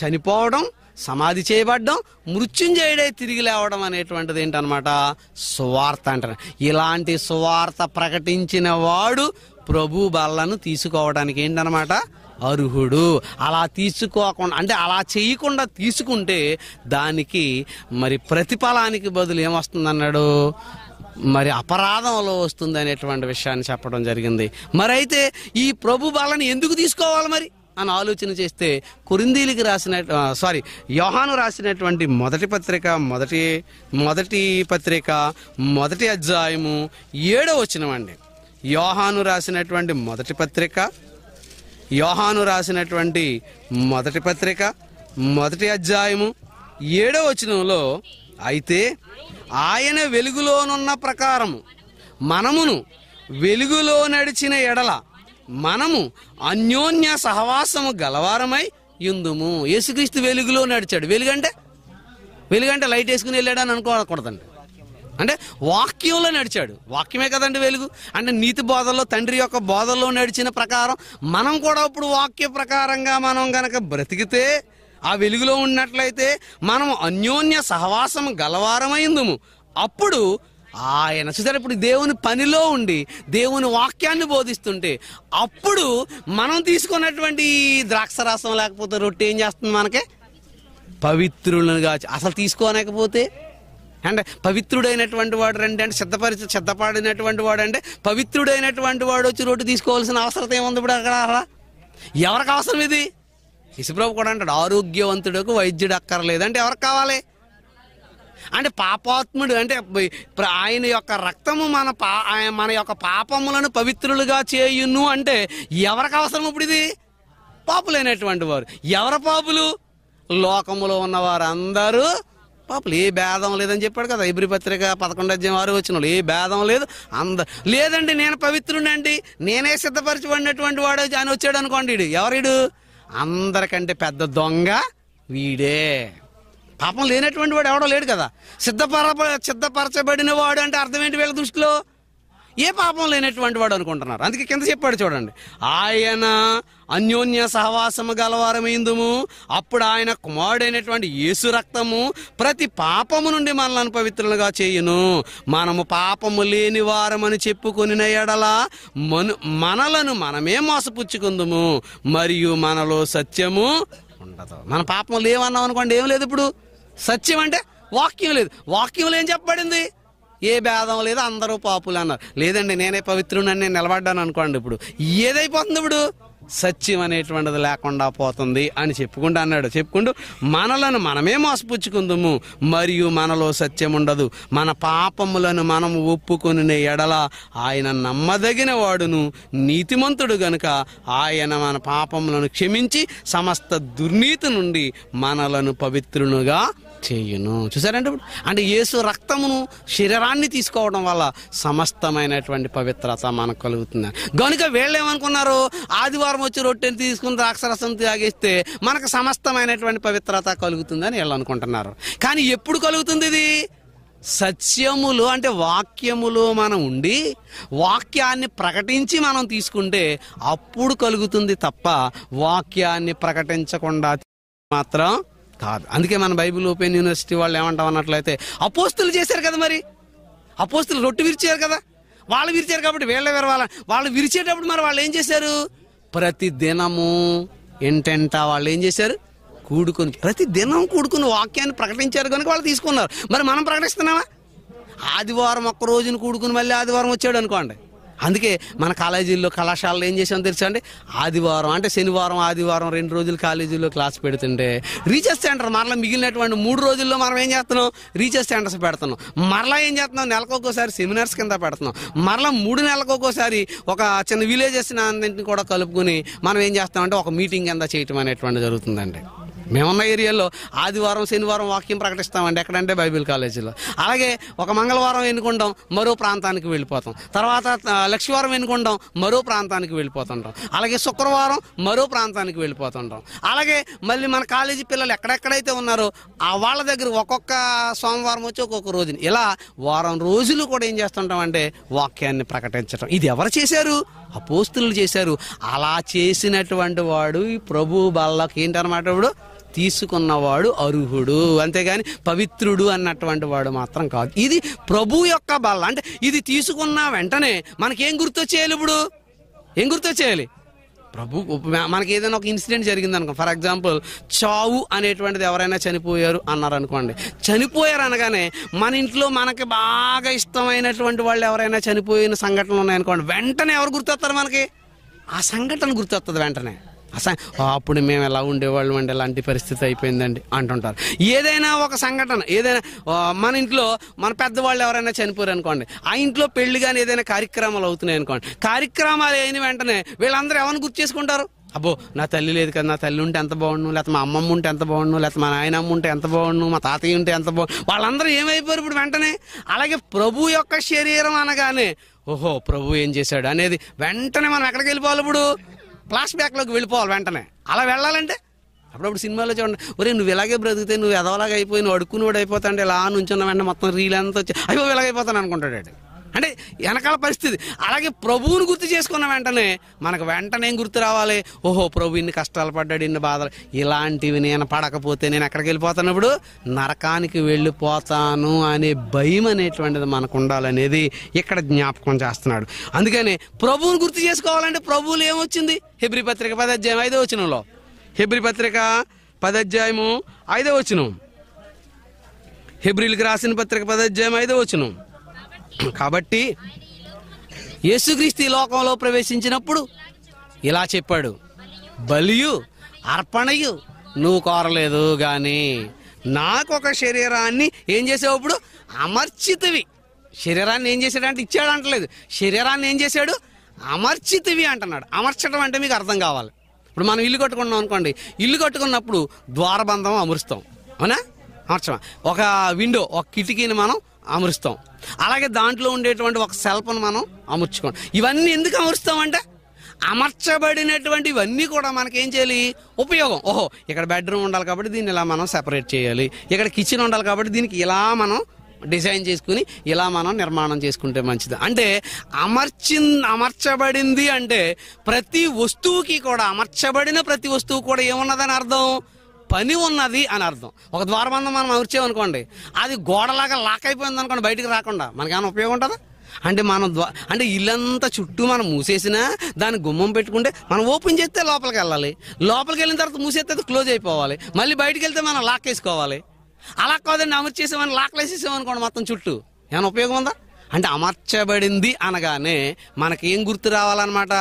చనిపోవడం సమాధి చేయబడ్డం మృత్యుంజయుడే తిరిగి లేవడం అనేటువంటిది ఏంటనమాట సువార్త అంటారు ఇలాంటి సువార్త ప్రకటించిన వాడు ప్రభు బలను తీసుకోవడానికి ఏంటనమాట అర్హుడు అలా తీసుకోకుండా అంటే అలా చేయకుండా తీసుకుంటే దానికి మరి ప్రతిఫలానికి బదులు ఏమొస్తుందన్నాడు మరి అపరాధంలో వస్తుంది అనేటువంటి విషయాన్ని చెప్పడం జరిగింది మరి అయితే ఈ ప్రభు బాలని ఎందుకు తీసుకోవాలి మరి అని ఆలోచన చేస్తే కురిందీలికి రాసిన సారీ యోహాను రాసినటువంటి మొదటి పత్రిక మొదటి మొదటి పత్రిక మొదటి అధ్యాయము ఏడో వచ్చినవండి యోహాను రాసినటువంటి మొదటి పత్రిక యోహాను రాసినటువంటి మొదటి పత్రిక మొదటి అధ్యాయము ఏడో వచనంలో అయితే ఆయన వెలుగులోనున్న ప్రకారము మనమును వెలుగులో నడిచిన ఎడల మనము అన్యోన్య సహవాసము గలవారమై ఇందుము యేసుక్రీస్తు వెలుగులో నడిచాడు వెలుగంటే వెలుగంటే లైట్ వేసుకుని వెళ్ళాడని అనుకోకూడదండి అంటే వాక్యంలో నడిచాడు వాక్యమే కదండి వెలుగు అంటే నీతి బోధల్లో తండ్రి యొక్క బోధల్లో నడిచిన ప్రకారం మనం కూడా ఇప్పుడు వాక్య ప్రకారంగా మనం గనక బ్రతికితే ఆ వెలుగులో ఉన్నట్లయితే మనం అన్యోన్య సహవాసం గలవారమైందుము అప్పుడు ఆయన చూసారు ఇప్పుడు దేవుని పనిలో ఉండి దేవుని వాక్యాన్ని బోధిస్తుంటే అప్పుడు మనం తీసుకున్నటువంటి ద్రాక్ష రసం లేకపోతే రొట్టె ఏం చేస్తుంది మనకి పవిత్రులుగా అసలు తీసుకోలేకపోతే అండ్ పవిత్రుడైనటువంటి వాడు రండి అంటే సిద్ధపరిచి సిద్ధపడినటువంటి వాడు అంటే పవిత్రుడైనటువంటి వాడు వచ్చి రోడ్డు తీసుకోవాల్సిన అవసరం ఏముంది ఇప్పుడు అక్కడ ఎవరికి అవసరం ఇది ఇసుప్రభు కూడా అంటాడు ఆరోగ్యవంతుడుకు వైద్యుడు అక్కర్లేదు అంటే ఎవరికి కావాలి అంటే పాపాత్ముడు అంటే ఆయన యొక్క రక్తము మన పా మన యొక్క పాపములను పవిత్రులుగా చేయును అంటే ఎవరికి అవసరం ఇప్పుడు ఇది పాపులైనటువంటి వారు ఎవరు పాపులు లోకములో ఉన్నవారందరూ పాపలు ఏ భేదం లేదని చెప్పాడు కదా ఇబ్రి పత్రిక పదకొండు అధ్యయం వారు వచ్చిన వాళ్ళు ఏ భేదం లేదు అంద లేదండి నేను పవిత్రుడండి నేనే సిద్ధపరచబడినటువంటి వాడు అని వచ్చాడు అనుకోండి వీడు ఎవరీడు అందరికంటే పెద్ద దొంగ వీడే పాపం లేనటువంటి వాడు ఎవడో లేడు కదా సిద్ధపర సిద్ధపరచబడిన వాడు అంటే అర్థం ఏంటి వీళ్ళ దృష్టిలో ఏ పాపం లేనటువంటి వాడు అనుకుంటున్నారు అందుకే కింద చెప్పాడు చూడండి ఆయన అన్యోన్య సహవాసము గలవారమైందుము అప్పుడు ఆయన కుమారుడైనటువంటి యేసు రక్తము ప్రతి పాపము నుండి మనలను పవిత్రులుగా చేయును మనము పాపము లేని వారమని చెప్పుకొనిన ఎడల మను మనలను మనమే మోసపుచ్చుకుందుము మరియు మనలో సత్యము ఉండదు మన పాపం లేవన్నాం అనుకోండి ఏం లేదు ఇప్పుడు సత్యం అంటే వాక్యం లేదు వాక్యం ఏం చెప్పబడింది ఏ భేదం లేదు అందరూ పాపులు అన్నారు లేదండి నేనే పవిత్రుని నేను నిలబడ్డాను అనుకోండి ఇప్పుడు ఏదైపోతుంది ఇప్పుడు సత్యం అనేటువంటిది లేకుండా పోతుంది అని చెప్పుకుంటూ అన్నాడు చెప్పుకుంటూ మనలను మనమే మోసపుచ్చుకుందుము మరియు మనలో సత్యం ఉండదు మన పాపములను మనం ఒప్పుకొని ఎడల ఆయన నమ్మదగిన వాడును నీతిమంతుడు గనుక ఆయన మన పాపములను క్షమించి సమస్త దుర్నీతి నుండి మనలను పవిత్రునుగా చేయును చూసారంటే ఇప్పుడు అంటే యేసు రక్తమును శరీరాన్ని తీసుకోవడం వల్ల సమస్తమైనటువంటి పవిత్రత మనకు కలుగుతుంది కనుక ఏమనుకున్నారు ఆదివారం వచ్చి రొట్టెని తీసుకుని ద్రాక్షరసం తాగిస్తే మనకు సమస్తమైనటువంటి పవిత్రత కలుగుతుందని వీళ్ళు అనుకుంటున్నారు కానీ ఎప్పుడు కలుగుతుంది ఇది సత్యములు అంటే వాక్యములు మనం ఉండి వాక్యాన్ని ప్రకటించి మనం తీసుకుంటే అప్పుడు కలుగుతుంది తప్ప వాక్యాన్ని ప్రకటించకుండా మాత్రం కాదు అందుకే మన బైబిల్ ఓపెన్ యూనివర్సిటీ వాళ్ళు ఏమంటాం అన్నట్లయితే అపోస్తులు చేశారు కదా మరి అపోస్తులు రొట్టె విరిచారు కదా వాళ్ళు విరిచారు కాబట్టి వీళ్ళే విరవాల వాళ్ళు విరిచేటప్పుడు మరి వాళ్ళు ఏం చేశారు ప్రతి దినము ఎంటెంట వాళ్ళు ఏం చేశారు కూడుకొని ప్రతి దినం కూడుకుని వాక్యాన్ని ప్రకటించారు కనుక వాళ్ళు తీసుకున్నారు మరి మనం ప్రకటిస్తున్నామా ఆదివారం ఒక్క రోజును కూడుకుని మళ్ళీ ఆదివారం వచ్చాడు అనుకోండి అందుకే మన కాలేజీల్లో కళాశాలలో ఏం చేసాం తెలుసా అండి ఆదివారం అంటే శనివారం ఆదివారం రెండు రోజులు కాలేజీల్లో క్లాస్ పెడుతుంటే రీసెర్చ్ సెంటర్ మరలా మిగిలినటువంటి మూడు రోజుల్లో మనం ఏం చేస్తున్నాం రీచెస్ సెంటర్స్ పెడుతున్నాం మరలా ఏం చేస్తున్నాం నెలకొకసారి సెమినార్స్ కింద పెడుతున్నాం మరలా మూడు ఒక్కోసారి ఒక చిన్న విలేజెస్ అన్నింటిని కూడా కలుపుకుని మనం ఏం చేస్తామంటే ఒక మీటింగ్ కింద చేయటం అనేటువంటి జరుగుతుందండి మేమున్న ఏరియాలో ఆదివారం శనివారం వాక్యం ప్రకటిస్తామండి ఎక్కడంటే బైబిల్ కాలేజీలో అలాగే ఒక మంగళవారం ఎన్నుకుంటాం మరో ప్రాంతానికి వెళ్ళిపోతాం తర్వాత లక్ష్మీవారం ఎన్నుకుంటాం మరో ప్రాంతానికి వెళ్ళిపోతుంటాం అలాగే శుక్రవారం మరో ప్రాంతానికి వెళ్ళిపోతుంటాం అలాగే మళ్ళీ మన కాలేజీ పిల్లలు ఎక్కడెక్కడైతే ఉన్నారో ఆ వాళ్ళ దగ్గర ఒక్కొక్క సోమవారం వచ్చి ఒక్కొక్క రోజుని ఇలా వారం రోజులు కూడా ఏం చేస్తుంటాం అంటే వాక్యాన్ని ప్రకటించడం ఇది ఎవరు చేశారు అపోస్తులు చేశారు అలా చేసినటువంటి వాడు ప్రభు బాలకి ఏంటన్నమాట ఇప్పుడు తీసుకున్నవాడు అర్హుడు అంతేగాని పవిత్రుడు అన్నటువంటి వాడు మాత్రం కాదు ఇది ప్రభు యొక్క బల్ల అంటే ఇది తీసుకున్న వెంటనే మనకేం గుర్తొచ్చేయాలి ఇప్పుడు ఏం గుర్తొచ్చేయాలి ప్రభు మనకి ఏదైనా ఒక ఇన్సిడెంట్ జరిగింది అనుకో ఫర్ ఎగ్జాంపుల్ చావు అనేటువంటిది ఎవరైనా చనిపోయారు అన్నారు అనుకోండి చనిపోయారు అనగానే మన ఇంట్లో మనకి బాగా ఇష్టమైనటువంటి వాళ్ళు ఎవరైనా చనిపోయిన సంఘటనలు ఉన్నాయనుకోండి వెంటనే ఎవరు గుర్తొస్తారు మనకి ఆ సంఘటన గుర్తొస్తుంది వెంటనే అసలు అప్పుడు మేము ఎలా ఉండేవాళ్ళం అండి ఎలాంటి పరిస్థితి అయిపోయిందండి అంటుంటారు ఏదైనా ఒక సంఘటన ఏదైనా మన ఇంట్లో మన పెద్దవాళ్ళు ఎవరైనా చనిపోయారు అనుకోండి ఆ ఇంట్లో పెళ్లి కానీ ఏదైనా కార్యక్రమాలు అవుతున్నాయి అనుకోండి కార్యక్రమాలు అయిన వెంటనే వీళ్ళందరూ ఎవరిని గుర్తు చేసుకుంటారు అబ్బో నా తల్లి లేదు కదా నా తల్లి ఉంటే ఎంత బాగుండు లేకపోతే మా అమ్మమ్మ ఉంటే ఎంత బాగుండు లేకపోతే మా నాయనమ్మ ఉంటే ఎంత బాగుండు మా తాతయ్య ఉంటే ఎంత బాగుండు వాళ్ళందరూ ఏమైపోయారు ఇప్పుడు వెంటనే అలాగే ప్రభు యొక్క శరీరం అనగానే ఓహో ప్రభు ఏం చేశాడు అనేది వెంటనే మనం ఎక్కడికి వెళ్ళిపోవాలి ఇప్పుడు ఫ్లాష్ బ్యాక్లోకి వెళ్ళిపోవాలి వెంటనే అలా వెళ్ళాలంటే అప్పుడప్పుడు సినిమాలో చూడండి ఒరే నువ్వు ఇలాగే బ్రతికితే నువ్వు ఎదవలాగా అయిపోయి నువ్వు అడుక్కుని వాడు అయిపోతాండి ఇలా ఉన్న వెంటనే మొత్తం రీల్ అంతా వచ్చి అయ్యో ఇలాగైపోతాను అనుకుంటాడు అంటే వెనకాల పరిస్థితి అలాగే ప్రభువుని గుర్తు చేసుకున్న వెంటనే మనకు వెంటనే గుర్తు రావాలి ఓహో ప్రభు ఇన్ని కష్టాలు పడ్డాడు ఇన్ని బాధలు ఇలాంటివి నేను పడకపోతే నేను ఎక్కడికి వెళ్ళిపోతున్నప్పుడు నరకానికి వెళ్ళిపోతాను అనే భయం అనేటువంటిది మనకు ఉండాలనేది ఇక్కడ జ్ఞాపకం చేస్తున్నాడు అందుకని ప్రభువుని గుర్తు చేసుకోవాలంటే ప్రభువులు ఏమొచ్చింది హెబ్రి పత్రిక పదధ్యాయం ఐదో వచనంలో హెబ్రి పత్రిక పదధ్యాయము ఐదో వచనం హెబ్రిల్కి రాసిన పత్రిక పదధ్యాయం ఐదో వచనం కాబట్టి యేసుక్రీస్తు లోకంలో ప్రవేశించినప్పుడు ఇలా చెప్పాడు బలియు అర్పణయు నువ్వు కోరలేదు కానీ నాకు ఒక శరీరాన్ని ఏం చేసావు అమర్చితవి అమర్చితివి శరీరాన్ని ఏం చేశాడంటే ఇచ్చాడు అంటలేదు శరీరాన్ని ఏం చేశాడు అమర్చితివి అంటున్నాడు అమర్చడం అంటే మీకు అర్థం కావాలి ఇప్పుడు మనం ఇల్లు కట్టుకున్నాం అనుకోండి ఇల్లు కట్టుకున్నప్పుడు ద్వారబంధం అమరుస్తాం అవునా అమర్చమా ఒక విండో ఒక కిటికీని మనం అమరుస్తాం అలాగే దాంట్లో ఉండేటువంటి ఒక సెల్ఫ్ను మనం అమర్చుకోం ఇవన్నీ ఎందుకు అమరుస్తామంటే ఇవన్నీ కూడా మనకేం చేయాలి ఉపయోగం ఓహో ఇక్కడ బెడ్రూమ్ ఉండాలి కాబట్టి దీన్ని ఇలా మనం సెపరేట్ చేయాలి ఇక్కడ కిచెన్ ఉండాలి కాబట్టి దీనికి ఇలా మనం డిజైన్ చేసుకుని ఇలా మనం నిర్మాణం చేసుకుంటే మంచిది అంటే అమర్చిన్ అమర్చబడింది అంటే ప్రతి వస్తువుకి కూడా అమర్చబడిన ప్రతి వస్తువు కూడా ఏమున్నదని అర్థం పని ఉన్నది అని అర్థం ఒక ద్వారబంధం మనం అమర్చేమనుకోండి అది గోడలాగా లాక్ అయిపోయింది అనుకోండి బయటికి రాకుండా మనకేమైనా ఉపయోగం ఉంటుందా అంటే మనం అంటే ఇల్లంతా చుట్టూ మనం మూసేసినా దాని గుమ్మం పెట్టుకుంటే మనం ఓపెన్ చేస్తే లోపలికి వెళ్ళాలి లోపలికి వెళ్ళిన తర్వాత మూసేస్తే క్లోజ్ అయిపోవాలి మళ్ళీ బయటికి వెళ్తే మనం లాక్ వేసుకోవాలి అలా కాదండి అమర్చేసామని లాక్ వేసేసామనుకోండి మొత్తం చుట్టూ ఏమైనా ఉపయోగం ఉందా అంటే అమర్చబడింది అనగానే మనకేం గుర్తు రావాలన్నమాట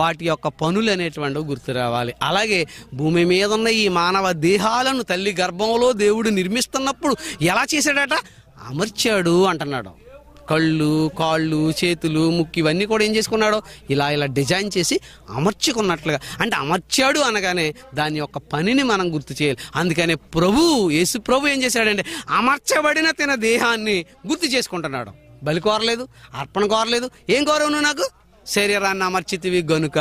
వాటి యొక్క పనులు అనేటువంటివి గుర్తు రావాలి అలాగే భూమి మీద ఉన్న ఈ మానవ దేహాలను తల్లి గర్భంలో దేవుడు నిర్మిస్తున్నప్పుడు ఎలా చేశాడట అమర్చాడు అంటున్నాడు కళ్ళు కాళ్ళు చేతులు ముక్కు ఇవన్నీ కూడా ఏం చేసుకున్నాడో ఇలా ఇలా డిజైన్ చేసి అమర్చుకున్నట్లుగా అంటే అమర్చాడు అనగానే దాని యొక్క పనిని మనం గుర్తు చేయాలి అందుకనే ప్రభు యేసు ప్రభు ఏం చేశాడంటే అమర్చబడిన తన దేహాన్ని గుర్తు చేసుకుంటున్నాడు బలి కోరలేదు అర్పణ కోరలేదు ఏం కోరవు నువ్వు నాకు శరీరాన్ని అమర్చితివి గనుక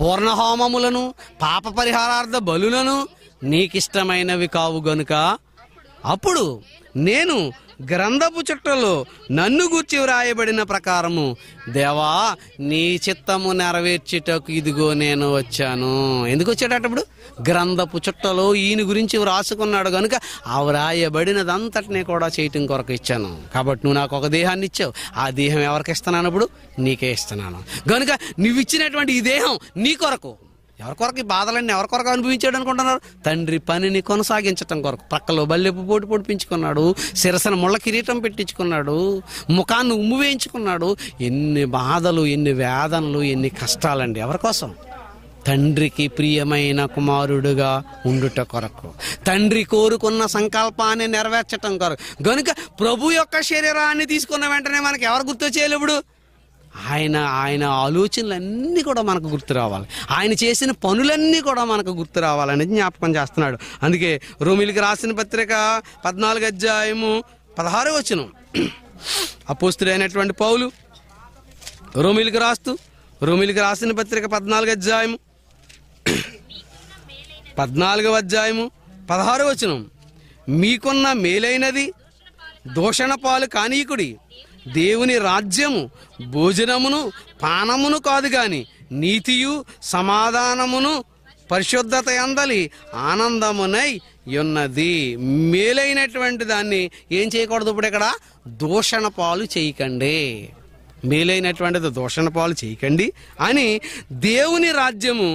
పూర్ణహోమములను పాప పరిహారార్థ బలులను నీకిష్టమైనవి కావు గనుక అప్పుడు నేను గ్రంథపు చుట్టలో నన్ను గూర్చి వ్రాయబడిన ప్రకారము దేవా నీ చిత్తము నెరవేర్చేటకు ఇదిగో నేను వచ్చాను ఎందుకు వచ్చేటప్పుడు గ్రంథపు చుట్టలో ఈయన గురించి వ్రాసుకున్నాడు కనుక ఆ వ్రాయబడినదంతటినీ కూడా చేయటం కొరకు ఇచ్చాను కాబట్టి నువ్వు నాకు ఒక దేహాన్ని ఇచ్చావు ఆ దేహం ఎవరికి ఇస్తున్నాను అప్పుడు నీకే ఇస్తున్నాను కనుక నువ్వు ఇచ్చినటువంటి ఈ దేహం నీ కొరకు ఎవరి కొరకు ఈ బాధలన్నీ ఎవరి కొరకు అనుభవించాడు అనుకుంటున్నారు తండ్రి పనిని కొనసాగించటం కొరకు ప్రక్కలో బల్లెపు పోటు పొడిపించుకున్నాడు శిరసన ముళ్ళ కిరీటం పెట్టించుకున్నాడు ముఖాన్ని ఉమ్ము వేయించుకున్నాడు ఎన్ని బాధలు ఎన్ని వేదనలు ఎన్ని కష్టాలండి ఎవరి కోసం తండ్రికి ప్రియమైన కుమారుడుగా ఉండుట కొరకు తండ్రి కోరుకున్న సంకల్పాన్ని నెరవేర్చటం కొరకు గనుక ప్రభు యొక్క శరీరాన్ని తీసుకున్న వెంటనే మనకి ఎవరు గుర్తు చేయలేప్పుడు ఆయన ఆయన ఆలోచనలన్నీ కూడా మనకు గుర్తు రావాలి ఆయన చేసిన పనులన్నీ కూడా మనకు గుర్తు రావాలని జ్ఞాపకం చేస్తున్నాడు అందుకే రోమిలికి రాసిన పత్రిక పద్నాలుగు అధ్యాయము పదహారు వచ్చిన అపోస్తులైనటువంటి పౌలు రోమిలికి రాస్తూ రోమిలికి రాసిన పత్రిక పద్నాలుగు అధ్యాయము పద్నాలుగవ అధ్యాయము పదహారు వచనం మీకున్న మేలైనది దూషణ పాలు కానీకుడి దేవుని రాజ్యము భోజనమును పానమును కాదు కాని నీతియు సమాధానమును పరిశుద్ధత అందలి ఆనందమునై ఉన్నది మేలైనటువంటి దాన్ని ఏం చేయకూడదు ఇప్పుడు ఇక్కడ దూషణ పాలు చేయకండి మేలైనటువంటిది దూషణ పాలు చేయకండి అని దేవుని రాజ్యము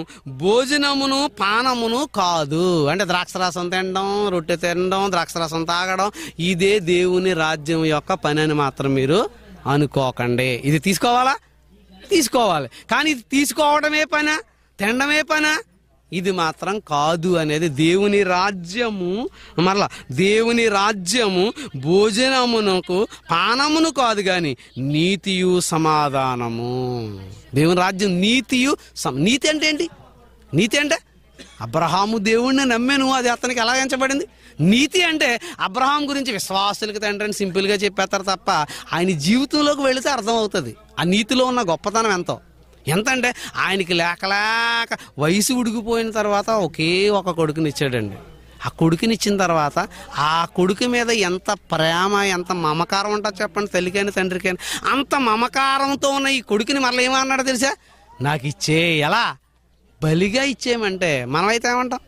భోజనమును పానమును కాదు అంటే ద్రాక్షరసం తినడం రొట్టె తినడం ద్రాక్షరసం తాగడం ఇదే దేవుని రాజ్యం యొక్క పని అని మాత్రం మీరు అనుకోకండి ఇది తీసుకోవాలా తీసుకోవాలి కానీ ఇది తీసుకోవడమే పనా తినడమే పనా ఇది మాత్రం కాదు అనేది దేవుని రాజ్యము మరలా దేవుని రాజ్యము భోజనమునకు పానమును కాదు కాని నీతియు సమాధానము దేవుని రాజ్యం నీతియు నీతి అంటే ఏంటి నీతి అంటే అబ్రహాము దేవుణ్ణి నమ్మాను అది అతనికి ఎలా ఎంచబడింది నీతి అంటే అబ్రహాం గురించి విశ్వాసులకి తండ్రిని సింపుల్గా చెప్పేస్తారు తప్ప ఆయన జీవితంలోకి వెళితే అర్థమవుతుంది ఆ నీతిలో ఉన్న గొప్పతనం ఎంతో ఎంత అంటే ఆయనకి లేకలేక వయసు ఉడికిపోయిన తర్వాత ఒకే ఒక కొడుకునిచ్చాడండి ఆ కొడుకునిచ్చిన తర్వాత ఆ కొడుకు మీద ఎంత ప్రేమ ఎంత మమకారం ఉంటుంది చెప్పండి తల్లికైనా తండ్రికైనా అంత మమకారంతో ఉన్న ఈ కొడుకుని మళ్ళీ ఏమన్నాడు తెలుసా నాకు ఇచ్చే ఎలా బలిగా ఇచ్చేయమంటే మనమైతే ఏమంటాం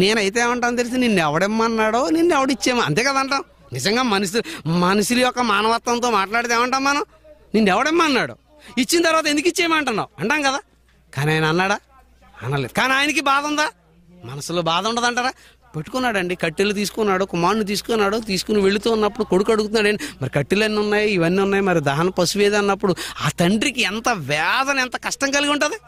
నేనైతే ఏమంటాను తెలిసి నిన్ను ఎవడమ్మన్నాడో నిన్ను ఎవడిచ్చేమో అంతే కదా అంటాం నిజంగా మనిషి మనుషుల యొక్క మానవత్వంతో మాట్లాడితే ఏమంటాం మనం నిన్ను ఎవడమ్మన్నాడు ఇచ్చిన తర్వాత ఎందుకు ఇచ్చేయమంటున్నావు అంటాం కదా కానీ ఆయన అన్నాడా అనలేదు కానీ ఆయనకి బాధ ఉందా మనసులో బాధ ఉండదు అంటారా పెట్టుకున్నాడండి కట్టెలు తీసుకున్నాడు కుమారుని తీసుకున్నాడు తీసుకుని వెళుతూ ఉన్నప్పుడు కొడుకు అడుగుతున్నాడు మరి కట్టెలు ఎన్ని ఉన్నాయి ఇవన్నీ ఉన్నాయి మరి దహన పశువు ఏది అన్నప్పుడు ఆ తండ్రికి ఎంత వేదన ఎంత కష్టం కలిగి ఉంటుంది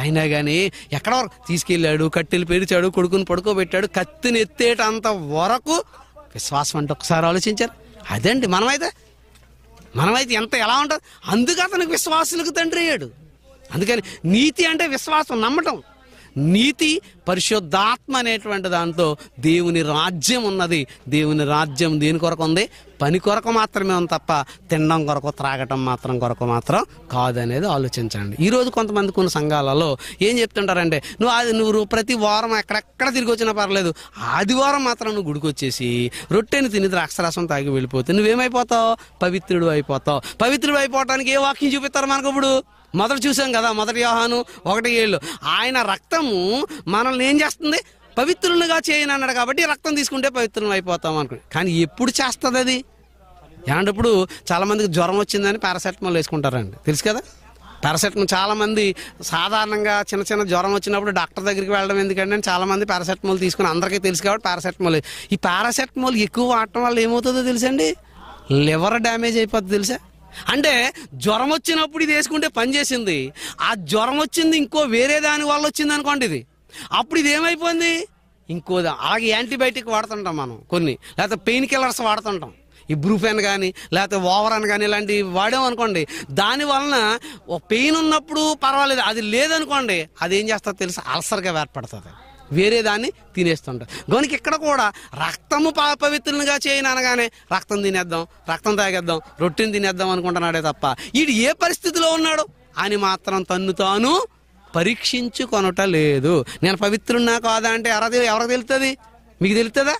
అయినా కానీ ఎక్కడ వరకు తీసుకెళ్ళాడు కట్టెలు పెరిచాడు కొడుకుని పడుకోబెట్టాడు కత్తిని ఎత్తేటంత వరకు విశ్వాసం అంటే ఒకసారి ఆలోచించారు అదే అండి మనమైతే మనమైతే ఎంత ఎలా ఉంటుంది అందుకే అతనికి విశ్వాసులకు తండ్రి అయ్యాడు అందుకని నీతి అంటే విశ్వాసం నమ్మటం నీతి పరిశుద్ధాత్మ అనేటువంటి దాంతో దేవుని రాజ్యం ఉన్నది దేవుని రాజ్యం దేని కొరకు ఉంది పని కొరకు మాత్రమే ఉంది తప్ప తినడం కొరకు త్రాగటం మాత్రం కొరకు మాత్రం కాదు అనేది ఆలోచించండి ఈరోజు కొంతమంది కొన్ని సంఘాలలో ఏం చెప్తుంటారంటే నువ్వు అది నువ్వు ప్రతి వారం ఎక్కడెక్కడ తిరిగి వచ్చినా పర్లేదు ఆదివారం మాత్రం నువ్వు గుడికి వచ్చేసి రొట్టెని తిని ద్రాక్షరసం తాగి వెళ్ళిపోతే నువ్వేమైపోతావు పవిత్రుడు అయిపోతావు పవిత్రుడు అయిపోవటానికి ఏ వాక్యం చూపిస్తారు మనకు ఇప్పుడు మొదటి చూసాం కదా మొదటి యోహాను ఒకటి ఏళ్ళు ఆయన రక్తము మనల్ని ఏం చేస్తుంది పవిత్రులుగా చేయను అన్నాడు కాబట్టి రక్తం తీసుకుంటే పవిత్రం అయిపోతాం అనుకున్నాడు కానీ ఎప్పుడు చేస్తుంది అది ఏమంటే ఇప్పుడు చాలామందికి జ్వరం వచ్చిందని పారాసెటమాల్ వేసుకుంటారండి తెలుసు కదా పారాసెటమాల్ చాలామంది సాధారణంగా చిన్న చిన్న జ్వరం వచ్చినప్పుడు డాక్టర్ దగ్గరికి వెళ్ళడం ఎందుకంటే చాలామంది పారాసెటమాల్ తీసుకుని అందరికీ తెలుసు కాబట్టి పారాసెటమాల్ ఈ పారాసెటమాల్ ఎక్కువ వాడటం వల్ల ఏమవుతుందో తెలుసండి లివర్ డ్యామేజ్ అయిపోతుంది తెలుసా అంటే జ్వరం వచ్చినప్పుడు ఇది వేసుకుంటే పనిచేసింది ఆ జ్వరం వచ్చింది ఇంకో వేరే దాని వల్ల వచ్చింది అనుకోండి ఇది అప్పుడు ఇది ఏమైపోయింది ఇంకో అలాగే యాంటీబయాటిక్ వాడుతుంటాం మనం కొన్ని లేకపోతే పెయిన్ కిల్లర్స్ వాడుతుంటాం ఈ బ్రూఫెన్ కానీ లేకపోతే ఓవరాన్ కానీ ఇలాంటివి అనుకోండి దాని వలన పెయిన్ ఉన్నప్పుడు పర్వాలేదు అది లేదనుకోండి అది ఏం చేస్తా తెలుసు అల్సర్గా ఏర్పడుతుంది వేరే దాన్ని తినేస్తుంటారు గోనికి ఇక్కడ కూడా రక్తము పాపవిత్రులుగా చేయను అనగానే రక్తం తినేద్దాం రక్తం తాగేద్దాం రొట్టెని తినేద్దాం అనుకుంటున్నాడే తప్ప వీడు ఏ పరిస్థితిలో ఉన్నాడు అని మాత్రం తన్ను తాను పరీక్షించుకొనట లేదు నేను పవిత్రున్నా కాదా అంటే ఎవరది ఎవరికి తెలుస్తుంది మీకు తెలుస్తుందా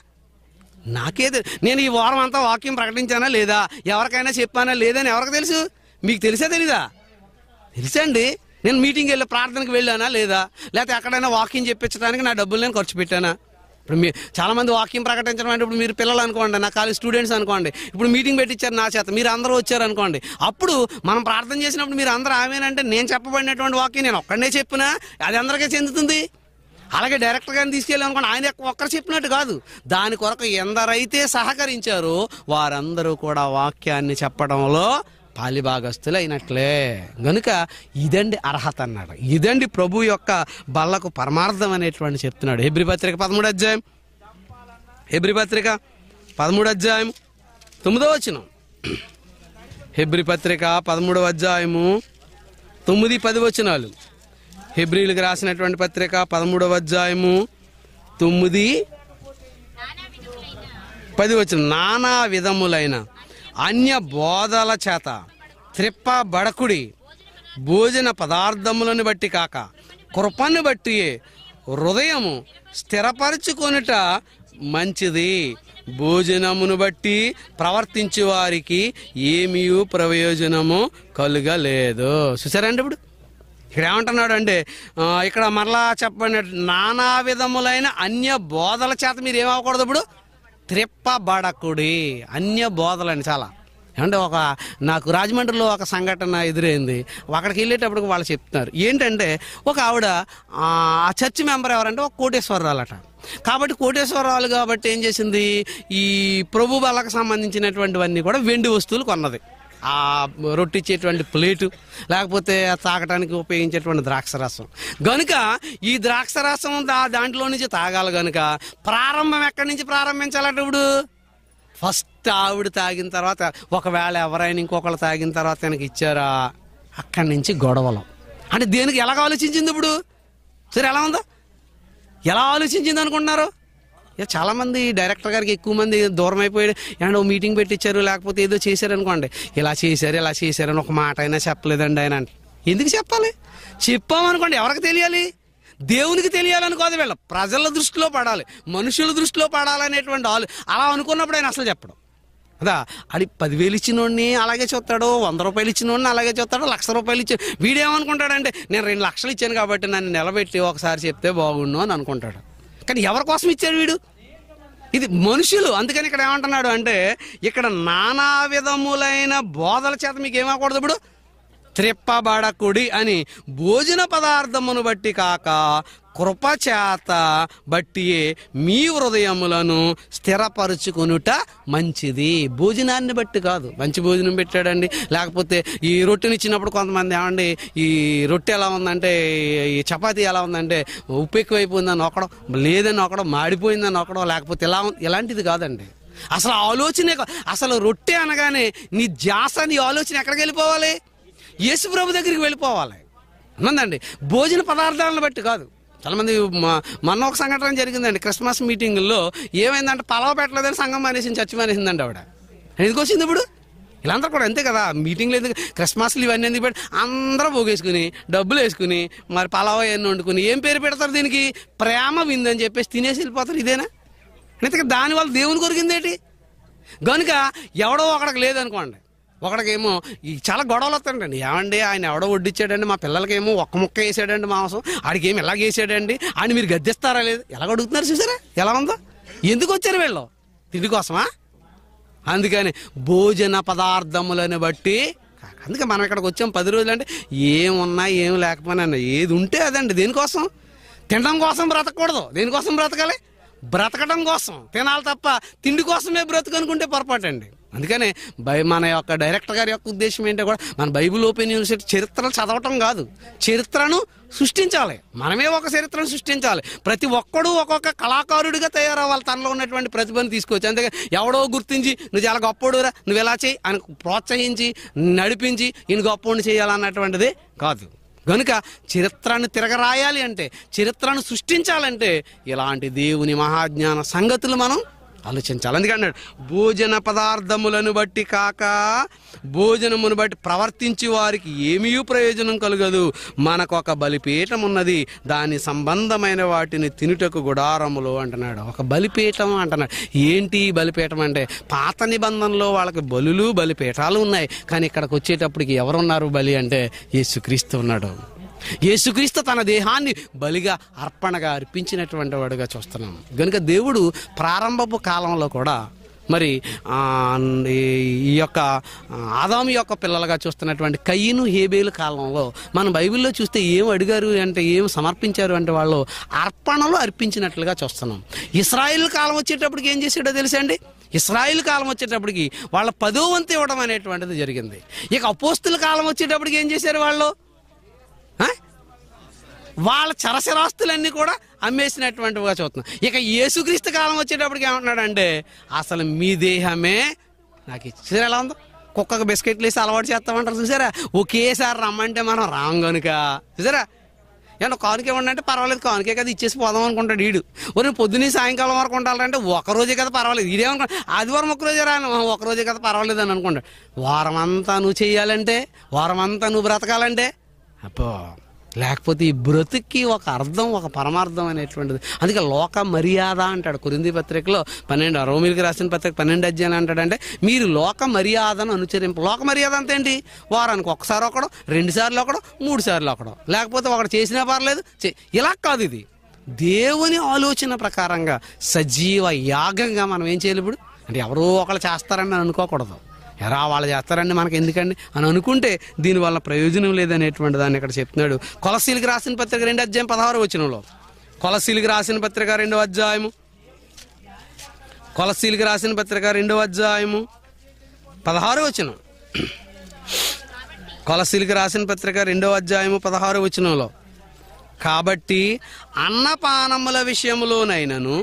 నాకే నేను ఈ వారం అంతా వాక్యం ప్రకటించానా లేదా ఎవరికైనా చెప్పానా లేదని ఎవరికి తెలుసు మీకు తెలిసా తెలీదా తెలుసండి నేను మీటింగ్ వెళ్ళి ప్రార్థనకు వెళ్ళానా లేదా లేకపోతే ఎక్కడైనా వాకింగ్ చెప్పించడానికి నా డబ్బులు నేను ఖర్చు పెట్టానా ఇప్పుడు మీ చాలామంది వాకింగ్ ప్రకటించడం అంటే ఇప్పుడు మీరు పిల్లలు అనుకోండి నా కాలేజ్ స్టూడెంట్స్ అనుకోండి ఇప్పుడు మీటింగ్ పెట్టించారు నా చేత మీరు అందరూ వచ్చారు అనుకోండి అప్పుడు మనం ప్రార్థన చేసినప్పుడు మీరు అందరూ ఆమెనంటే నేను చెప్పబడినటువంటి వాకింగ్ నేను ఒక్కడనే చెప్పినా అది అందరికీ చెందుతుంది అలాగే డైరెక్టర్ గారిని తీసుకెళ్ళి అనుకోండి ఆయన ఒక్కరు చెప్పినట్టు కాదు దాని కొరకు ఎందరైతే సహకరించారో వారందరూ కూడా వాక్యాన్ని చెప్పడంలో పాలిభాగస్తులైనట్లే గనుక ఇదండి అర్హత అన్నాడు ఇదండి ప్రభు యొక్క బల్లకు పరమార్థం అనేటువంటి చెప్తున్నాడు హెబ్రి పత్రిక పదమూడు అధ్యాయం హెబ్రి పత్రిక పదమూడు అధ్యాయం తొమ్మిదో వచనం హెబ్రి పత్రిక పదమూడవ అధ్యాయము తొమ్మిది పది వచనాలు హెబ్రిలకు రాసినటువంటి పత్రిక పదమూడవ అధ్యాయము తొమ్మిది పది వచనం నానా విధములైన అన్య బోధల చేత త్రిప్ప బడకుడి భోజన పదార్థములను బట్టి కాక కృపను బట్టి హృదయము స్థిరపరచుకొనిట మంచిది భోజనమును బట్టి ప్రవర్తించే వారికి ఏమీ ప్రయోజనము కలుగలేదు చూసారండి ఇప్పుడు ఇక్కడ ఏమంటున్నాడు అండి ఇక్కడ మరలా చెప్పండి నానా విధములైన అన్య బోధల చేత మీరు ఏమవ్వకూడదు ఇప్పుడు త్రిప్పబడకుడి అన్య బోధలండి చాలా ఏమంటే ఒక నాకు రాజమండ్రిలో ఒక సంఘటన ఎదురైంది అక్కడికి వెళ్ళేటప్పుడు వాళ్ళు చెప్తున్నారు ఏంటంటే ఒక ఆవిడ ఆ చర్చ్ మెంబర్ ఎవరంటే ఒక కోటేశ్వరరాలట కాబట్టి కోటేశ్వరరాలు కాబట్టి ఏం చేసింది ఈ ప్రభు బలకు సంబంధించినటువంటివన్నీ కూడా వెండి వస్తువులు కొన్నది ఆ రొట్టిచ్చేటువంటి ప్లేటు లేకపోతే తాగటానికి ఉపయోగించేటువంటి ద్రాక్షరసం గనుక ఈ ద్రాక్షరసం దా దాంట్లో నుంచి తాగాలి గనుక ప్రారంభం ఎక్కడి నుంచి ప్రారంభించాలట ఇప్పుడు ఫస్ట్ ఆవిడ తాగిన తర్వాత ఒకవేళ ఎవరైనా ఇంకొకళ్ళు తాగిన తర్వాత ఆయనకి ఇచ్చారా అక్కడి నుంచి గొడవలు అంటే దేనికి ఎలా ఆలోచించింది ఇప్పుడు సరే ఎలా ఉందా ఎలా ఆలోచించింది అనుకుంటున్నారు చాలామంది డైరెక్టర్ గారికి ఎక్కువ మంది దూరం అయిపోయాడు అండ్ ఓ మీటింగ్ పెట్టించారు లేకపోతే ఏదో చేశారు అనుకోండి ఇలా చేశారు ఇలా చేశారు అని ఒక మాట అయినా చెప్పలేదండి ఆయన ఎందుకు చెప్పాలి చెప్పామనుకోండి ఎవరికి తెలియాలి దేవునికి తెలియాలని కాదు వీళ్ళ ప్రజల దృష్టిలో పడాలి మనుషుల దృష్టిలో పడాలనేటువంటి ఆలు అలా అనుకున్నప్పుడు ఆయన అసలు చెప్పడం అదా అది పదివేలు ఇచ్చినోడిని అలాగే చూస్తాడు వంద రూపాయలు ఇచ్చినోడిని అలాగే చూస్తాడు లక్ష రూపాయలు ఇచ్చి వీడేమనుకుంటాడంటే నేను రెండు లక్షలు ఇచ్చాను కాబట్టి నన్ను నిలబెట్టి ఒకసారి చెప్తే బాగుండు అని అనుకుంటాడు కానీ ఎవరి కోసం ఇచ్చాడు వీడు ఇది మనుషులు అందుకని ఇక్కడ ఏమంటున్నాడు అంటే ఇక్కడ నానా విధములైన బోధల చేత మీకు ఏమవకూడదు ఇప్పుడు త్రిప్పబడకుడి అని భోజన పదార్థమును బట్టి కాక కృపచేత బట్టియే మీ హృదయములను స్థిరపరుచుకునుట మంచిది భోజనాన్ని బట్టి కాదు మంచి భోజనం పెట్టాడండి లేకపోతే ఈ రొట్టెని ఇచ్చినప్పుడు కొంతమంది ఏమండి ఈ రొట్టె ఎలా ఉందంటే ఈ చపాతీ ఎలా ఉందంటే ఉప్పు ఎక్కువైపోయిందని ఒకడం లేదని ఒకడం మాడిపోయిందని ఒకడం లేకపోతే ఇలా ఇలాంటిది కాదండి అసలు ఆలోచనే అసలు రొట్టె అనగానే నీ జాస్ నీ ఆలోచన ఎక్కడికి వెళ్ళిపోవాలి యేసు ప్రభు దగ్గరికి వెళ్ళిపోవాలి ఉందండి భోజన పదార్థాలను బట్టి కాదు చాలామంది మొన్న ఒక సంఘటన జరిగిందండి క్రిస్మస్ మీటింగుల్లో ఏమైందంటే పలవ పెట్టలేదని సంఘం మానేసింది చచ్చి మానేసిందండి ఆవిడ ఎందుకు వచ్చింది ఇప్పుడు వీళ్ళందరూ కూడా అంతే కదా మీటింగ్లు ఎందుకు క్రిస్మస్లు ఇవన్నీ ఎందుకు పెట్టి అందరూ పోగేసుకుని డబ్బులు వేసుకుని మరి పలావ ఎన్ని వండుకుని ఏం పేరు పెడతారు దీనికి ప్రేమ విందని చెప్పేసి తినేసి వెళ్ళిపోతారు ఇదేనా అందుకే దానివల్ల దేవుని కొరిగిందేటి కనుక ఎవడో ఒకడికి లేదనుకోండి ఒకడికేమో చాలా గొడవలు వస్తాడండి ఏమండి ఆయన ఎవడో వడ్డిచ్చాడండి మా పిల్లలకేమో ఒక్క ముక్క వేసాడండి మాంసం ఆడికి ఏమి ఎలా వేసాడండి ఆయన మీరు గద్దెస్తారా లేదు ఎలా అడుగుతున్నారు చూసారా ఎలా ఉందో ఎందుకు వచ్చారు వీళ్ళు తిండి కోసమా అందుకని భోజన పదార్థములను బట్టి అందుకే మనం ఇక్కడికి వచ్చాం పది రోజులు అంటే ఏమున్నా ఏం లేకపోయినా ఏది ఉంటే అదండి దేనికోసం తినడం కోసం బ్రతకూడదు దేనికోసం బ్రతకాలి బ్రతకడం కోసం తినాలి తప్ప తిండి కోసమే బ్రతకనుకుంటే పొరపాటు అండి అందుకనే బై మన యొక్క డైరెక్టర్ గారి యొక్క ఉద్దేశం ఏంటో కూడా మన బైబుల్ ఓపెన్ యూనివర్సిటీ చరిత్ర చదవటం కాదు చరిత్రను సృష్టించాలి మనమే ఒక చరిత్రను సృష్టించాలి ప్రతి ఒక్కడు ఒక్కొక్క కళాకారుడిగా తయారవ్వాలి తనలో ఉన్నటువంటి ప్రతిభను తీసుకొచ్చి అందుకే ఎవడో గుర్తించి నువ్వు చాలా గొప్పోడురా నువ్వు ఎలా చేయి ఆయన ప్రోత్సహించి నడిపించి ఈయన గొప్పని చేయాలన్నటువంటిది కాదు కనుక చరిత్రను తిరగరాయాలి అంటే చరిత్రను సృష్టించాలంటే ఇలాంటి దేవుని మహాజ్ఞాన సంగతులు మనం ఆలోచించాలి అందుకని అన్నాడు భోజన పదార్థములను బట్టి కాక భోజనమును బట్టి ప్రవర్తించి వారికి ఏమీ ప్రయోజనం కలగదు మనకు ఒక బలిపీఠం ఉన్నది దాని సంబంధమైన వాటిని తినుటకు గుడారములు అంటున్నాడు ఒక బలిపీఠం అంటున్నాడు ఏంటి బలిపీఠం అంటే పాత నిబంధనలో వాళ్ళకి బలులు బలిపీఠాలు ఉన్నాయి కానీ ఇక్కడికి వచ్చేటప్పటికి ఎవరున్నారు బలి అంటే యేసుక్రీస్తు ఉన్నాడు యేసుక్రీస్తు తన దేహాన్ని బలిగా అర్పణగా అర్పించినటువంటి వాడుగా చూస్తున్నాం కనుక దేవుడు ప్రారంభపు కాలంలో కూడా మరి ఈ యొక్క ఆదాం యొక్క పిల్లలుగా చూస్తున్నటువంటి కయ్యను హేబేలు కాలంలో మనం బైబిల్లో చూస్తే ఏం అడిగారు అంటే ఏం సమర్పించారు అంటే వాళ్ళు అర్పణలు అర్పించినట్లుగా చూస్తున్నాం ఇస్రాయిల్ కాలం వచ్చేటప్పటికి ఏం చేసాడో తెలుసా అండి ఇస్రాయిల్ కాలం వచ్చేటప్పటికి వాళ్ళ పదో వంతు ఇవ్వడం అనేటువంటిది జరిగింది ఇక అపోస్తుల కాలం వచ్చేటప్పటికి ఏం చేశారు వాళ్ళు వాళ్ళ చరసరాస్తులన్నీ కూడా అమ్మేసినటువంటివిగా చూస్తున్నాం ఇక యేసుక్రీస్తు కాలం వచ్చేటప్పటికి ఏమంటున్నాడంటే అసలు మీ దేహమే నాకు ఇచ్చారు ఎలా ఉందో కుక్కకు బిస్కెట్లు వేసి అలవాటు చేస్తామంటారు చూసారా ఒకేసారి రమ్మంటే మనం రాం కనుక చూసారా ఏమన్నా కానుక ఇవ్వండి పర్వాలేదు కానుకే కదా ఇచ్చేసి పోదాం అనుకుంటాడు వీడు ఒరే పొద్దున్న సాయంకాలం వరకు ఉండాలంటే ఒక రోజే కదా పర్వాలేదు ఇదేమనుకో ఆదివారం రోజే రాను ఒకరోజే కదా పర్వాలేదు అని అనుకుంటాడు వారం అంతా నువ్వు చేయాలంటే వారం అంతా నువ్వు బ్రతకాలంటే అప్పో లేకపోతే ఈ బ్రతుక్కి ఒక అర్థం ఒక పరమార్థం అనేటువంటిది అందుకే లోక మర్యాద అంటాడు కురింది పత్రికలో పన్నెండు రోమిలికి రాసిన పత్రిక పన్నెండు అధ్యాయులు అంటే మీరు లోక మర్యాదను అనుచరింపు లోక మర్యాద అంత ఏంటి వారానికి ఒకసారి ఒకడు రెండు సార్లు ఒకడు మూడు సార్లు ఒకడు లేకపోతే ఒకడు చేసినా పర్లేదు ఇలా కాదు ఇది దేవుని ఆలోచన ప్రకారంగా సజీవ యాగంగా మనం ఏం చేయాలి ఇప్పుడు అంటే ఎవరో ఒకళ్ళు చేస్తారని అనుకోకూడదు ఎరా వాళ్ళు చేస్తారండి మనకి ఎందుకండి అని అనుకుంటే దీనివల్ల ప్రయోజనం లేదనేటువంటి దాన్ని ఇక్కడ చెప్తున్నాడు కొలసీలకు రాసిన పత్రిక రెండు అధ్యాయం పదహారు వచనంలో కొలసీలకు రాసిన పత్రిక రెండవ అధ్యాయము కొలసీలకు రాసిన పత్రిక రెండవ అధ్యాయము పదహారు వచనం కొలసీలకు రాసిన పత్రిక రెండవ అధ్యాయము పదహారు వచనంలో కాబట్టి అన్నపానముల విషయంలోనైనను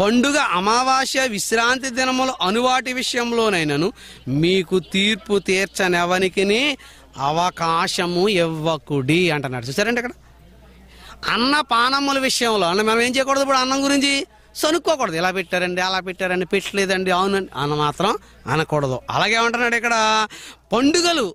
పండుగ అమావాస్య విశ్రాంతి దినములు అనువాటి విషయంలోనైనను మీకు తీర్పు తీర్చనెవనికి అవకాశము ఇవ్వకుడి అంటున్నాడు చూసారండి అక్కడ అన్న పానముల విషయంలో అన్న మనం ఏం చేయకూడదు ఇప్పుడు అన్నం గురించి సనుక్కోకూడదు ఇలా పెట్టారండి అలా పెట్టారండి పెట్టలేదండి అవునండి అన్న మాత్రం అనకూడదు అలాగే ఉంటున్నాడు ఇక్కడ పండుగలు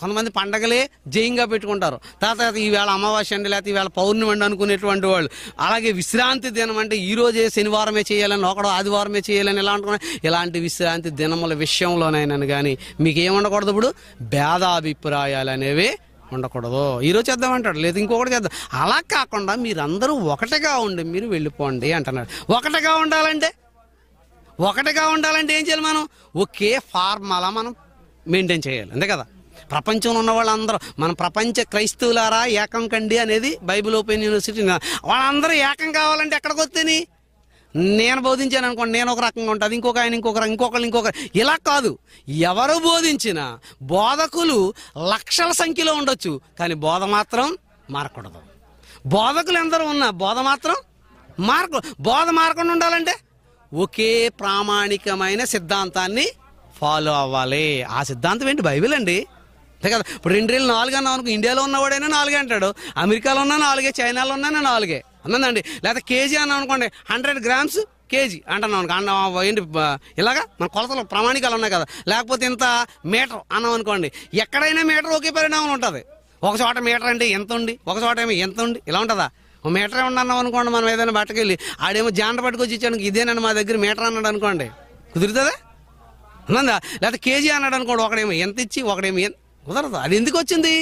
కొంతమంది పండగలే జయంగా పెట్టుకుంటారు తర్వాత ఈవేళ అమావాస్య అండి లేకపోతే ఈవేళ పౌర్ణమి అండి అనుకునేటువంటి వాళ్ళు అలాగే విశ్రాంతి దినం అంటే ఈ రోజే శనివారమే చేయాలని ఒకడో ఆదివారమే చేయాలని ఇలా అనుకున్నా ఇలాంటి విశ్రాంతి దినముల విషయంలోనైనా కానీ మీకు ఏముండకూడదు ఇప్పుడు భేదాభిప్రాయాలు అనేవి ఉండకూడదు ఈరోజు చేద్దామంటాడు లేదు ఇంకొకటి చేద్దాం అలా కాకుండా మీరందరూ ఒకటిగా ఉండి మీరు వెళ్ళిపోండి అంటున్నాడు ఒకటిగా ఉండాలంటే ఒకటిగా ఉండాలంటే ఏం చేయాలి మనం ఒకే అలా మనం మెయింటైన్ చేయాలి అంతే కదా ప్రపంచంలో ఉన్న వాళ్ళందరూ మన ప్రపంచ క్రైస్తవులారా ఏకం కండి అనేది బైబిల్ ఓపెన్ యూనివర్సిటీ వాళ్ళందరూ ఏకం కావాలంటే ఎక్కడికి వస్తేని నేను బోధించాను అనుకోండి నేను ఒక రకంగా ఉంటుంది ఇంకొక ఆయన ఇంకొక ఇంకొకరు ఇంకొక ఇలా కాదు ఎవరు బోధించినా బోధకులు లక్షల సంఖ్యలో ఉండొచ్చు కానీ బోధ మాత్రం మారకూడదు బోధకులు ఎందరూ ఉన్నా బోధ మాత్రం మార్క బోధ మారకుండా ఉండాలంటే ఒకే ప్రామాణికమైన సిద్ధాంతాన్ని ఫాలో అవ్వాలి ఆ సిద్ధాంతం ఏంటి బైబిల్ అండి అంతే కదా ఇప్పుడు రెండు రేళ్ళు నాలుగు అన్నాం అనుకో ఇండియాలో ఉన్నవాడైనా నాలుగే అంటాడు అమెరికాలో ఉన్నా నాలుగే చైనాలో ఉన్నా నాలుగే అన్నదండి లేకపోతే కేజీ అన్నాం అనుకోండి హండ్రెడ్ గ్రామ్స్ కేజీ అంటున్నాం అనుకో అన్న ఏంటి ఇలాగా మన కొలతలు ప్రమాణికాలు ఉన్నాయి కదా లేకపోతే ఇంత మీటర్ అన్నాం అనుకోండి ఎక్కడైనా మీటర్ ఒకే పరిణామం ఉంటుంది ఒక చోట మీటర్ అంటే ఎంత ఉండి ఒక చోట ఏమో ఎంత ఉండి ఇలా ఉంటుందా మీటర్ మీటరే ఉండన్నాం అనుకోండి మనం ఏదైనా బట్టకెళ్ళి ఆడేమో జాండ పట్టుకొచ్చి ఇచ్చాను ఇదేనండి మా దగ్గర మీటర్ అన్నాడు అనుకోండి కుదురుతుందా ఉందా లేకపోతే కేజీ అన్నాడు అనుకోండి ఒకడేమో ఎంత ఇచ్చి ఒకడేమో ఎంత కుదరదు అది ఎందుకు వచ్చింది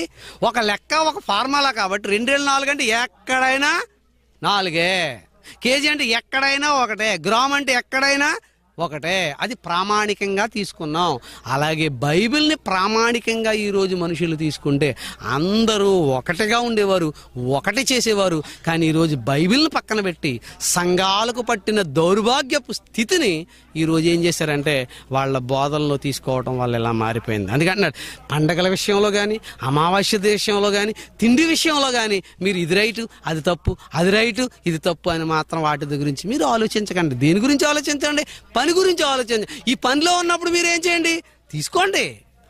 ఒక లెక్క ఒక ఫార్మాలా కాబట్టి రెండేళ్ళు నాలుగు అంటే ఎక్కడైనా నాలుగే కేజీ అంటే ఎక్కడైనా ఒకటే గ్రామ్ అంటే ఎక్కడైనా ఒకటే అది ప్రామాణికంగా తీసుకున్నాం అలాగే బైబిల్ని ప్రామాణికంగా ఈరోజు మనుషులు తీసుకుంటే అందరూ ఒకటిగా ఉండేవారు ఒకటి చేసేవారు కానీ ఈరోజు బైబిల్ని పక్కన పెట్టి సంఘాలకు పట్టిన దౌర్భాగ్యపు స్థితిని ఈరోజు ఏం చేశారంటే వాళ్ళ బోధనలో తీసుకోవటం వల్ల ఇలా మారిపోయింది అందుకంటున్నాడు పండగల విషయంలో కానీ అమావాస్య విషయంలో కానీ తిండి విషయంలో కానీ మీరు ఇది రైటు అది తప్పు అది రైటు ఇది తప్పు అని మాత్రం వాటి గురించి మీరు ఆలోచించకండి దీని గురించి ఆలోచించండి పని గురించి ఆలోచన ఈ పనిలో ఉన్నప్పుడు మీరు ఏం చేయండి తీసుకోండి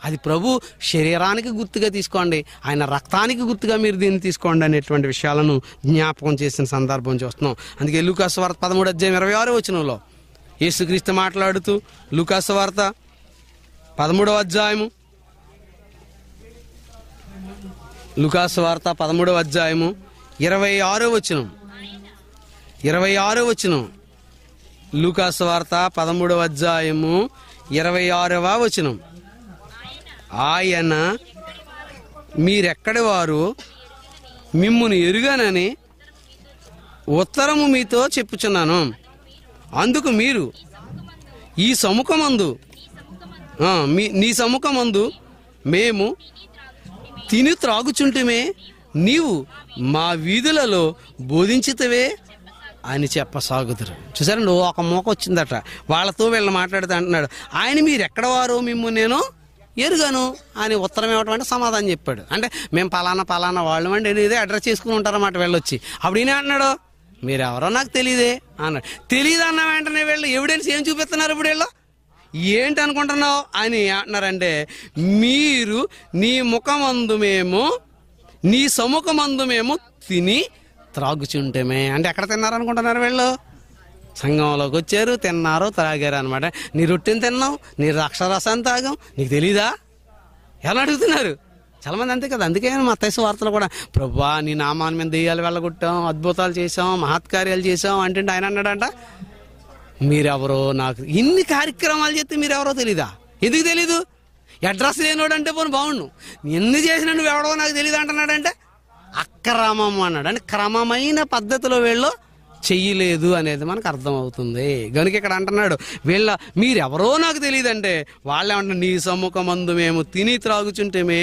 అది ప్రభు శరీరానికి గుర్తుగా తీసుకోండి ఆయన రక్తానికి గుర్తుగా మీరు దీన్ని తీసుకోండి అనేటువంటి విషయాలను జ్ఞాపకం చేసిన సందర్భం చూస్తున్నాం అందుకే లూకాసు వార్త పదమూడు అధ్యాయం ఇరవై ఆరు వచనంలో యేసుక్రీస్తు మాట్లాడుతూ లూకాసు వార్త పదమూడవ అధ్యాయము లుకాసు వార్త పదమూడవ అధ్యాయము ఇరవై ఆరో వచనం ఇరవై ఆరో వచనం లూకాసు వార్త పదమూడవ అధ్యాయము ఇరవై ఆరవ వచనం ఆయన మీరెక్కడి వారు మిమ్మును ఎరుగానని ఉత్తరము మీతో చెప్పుచున్నాను అందుకు మీరు ఈ సముఖమందు మీ నీ సముఖమందు మేము తిని త్రాగుచుంటమే నీవు మా వీధులలో బోధించితవే అని చూసారా చూసారండి ఒక మూక వచ్చిందట వాళ్ళతో వీళ్ళని మాట్లాడితే అంటున్నాడు ఆయన మీరు ఎక్కడ వారు మిమ్ము నేను ఎరుగాను అని ఉత్తరం ఇవ్వటం అంటే సమాధానం చెప్పాడు అంటే మేము పలానా పలానా వాళ్ళు అండి ఇదే అడ్రస్ చేసుకుని ఉంటారన్నమాట వెళ్ళొచ్చి అప్పుడు ఈయన అంటున్నాడు మీరెవరో నాకు తెలియదే అన్నాడు తెలియదు అన్న వెంటనే వీళ్ళు ఎవిడెన్స్ ఏం చూపిస్తున్నారు ఇప్పుడు వీళ్ళు ఏంటి అనుకుంటున్నావు అని అంటున్నారంటే మీరు నీ ముఖమందు మేము నీ సముఖమందు మేము తిని త్రాగుచుంటమే అంటే ఎక్కడ తిన్నారు అనుకుంటున్నారు వీళ్ళు సంఘంలోకి వచ్చారు తిన్నారు త్రాగారు అనమాట నీ రొట్టెని తిన్నావు నీ రక్షరసాన్ని తాగం నీకు తెలీదా ఎలా అడుగుతున్నారు చాలామంది అంతే కదా అందుకే మా అత్తయ్య వార్తలు కూడా ప్రభా నీ నామాన్ని మేము దెయ్యాలు వెళ్ళగొట్టాం అద్భుతాలు చేసాం మహత్కార్యాలు చేసాం అంటే ఆయన అన్నాడంట మీరెవరో నాకు ఇన్ని కార్యక్రమాలు చేస్తే మీరెవరో తెలీదా ఎందుకు తెలీదు అడ్రస్ లేనోడంటే పోను బాగుండు ఎన్ని చేసినా నువ్వు ఎవడో నాకు తెలియదు అంటున్నాడంటే అక్రమం అన్నాడు అని క్రమమైన పద్ధతిలో వీళ్ళు చెయ్యలేదు అనేది మనకు అర్థమవుతుంది గనుక ఇక్కడ అంటున్నాడు వీళ్ళ మీరెవరో నాకు తెలియదంటే వాళ్ళేమంటారు నీ మందు మేము తిని త్రాగుచుంటేమే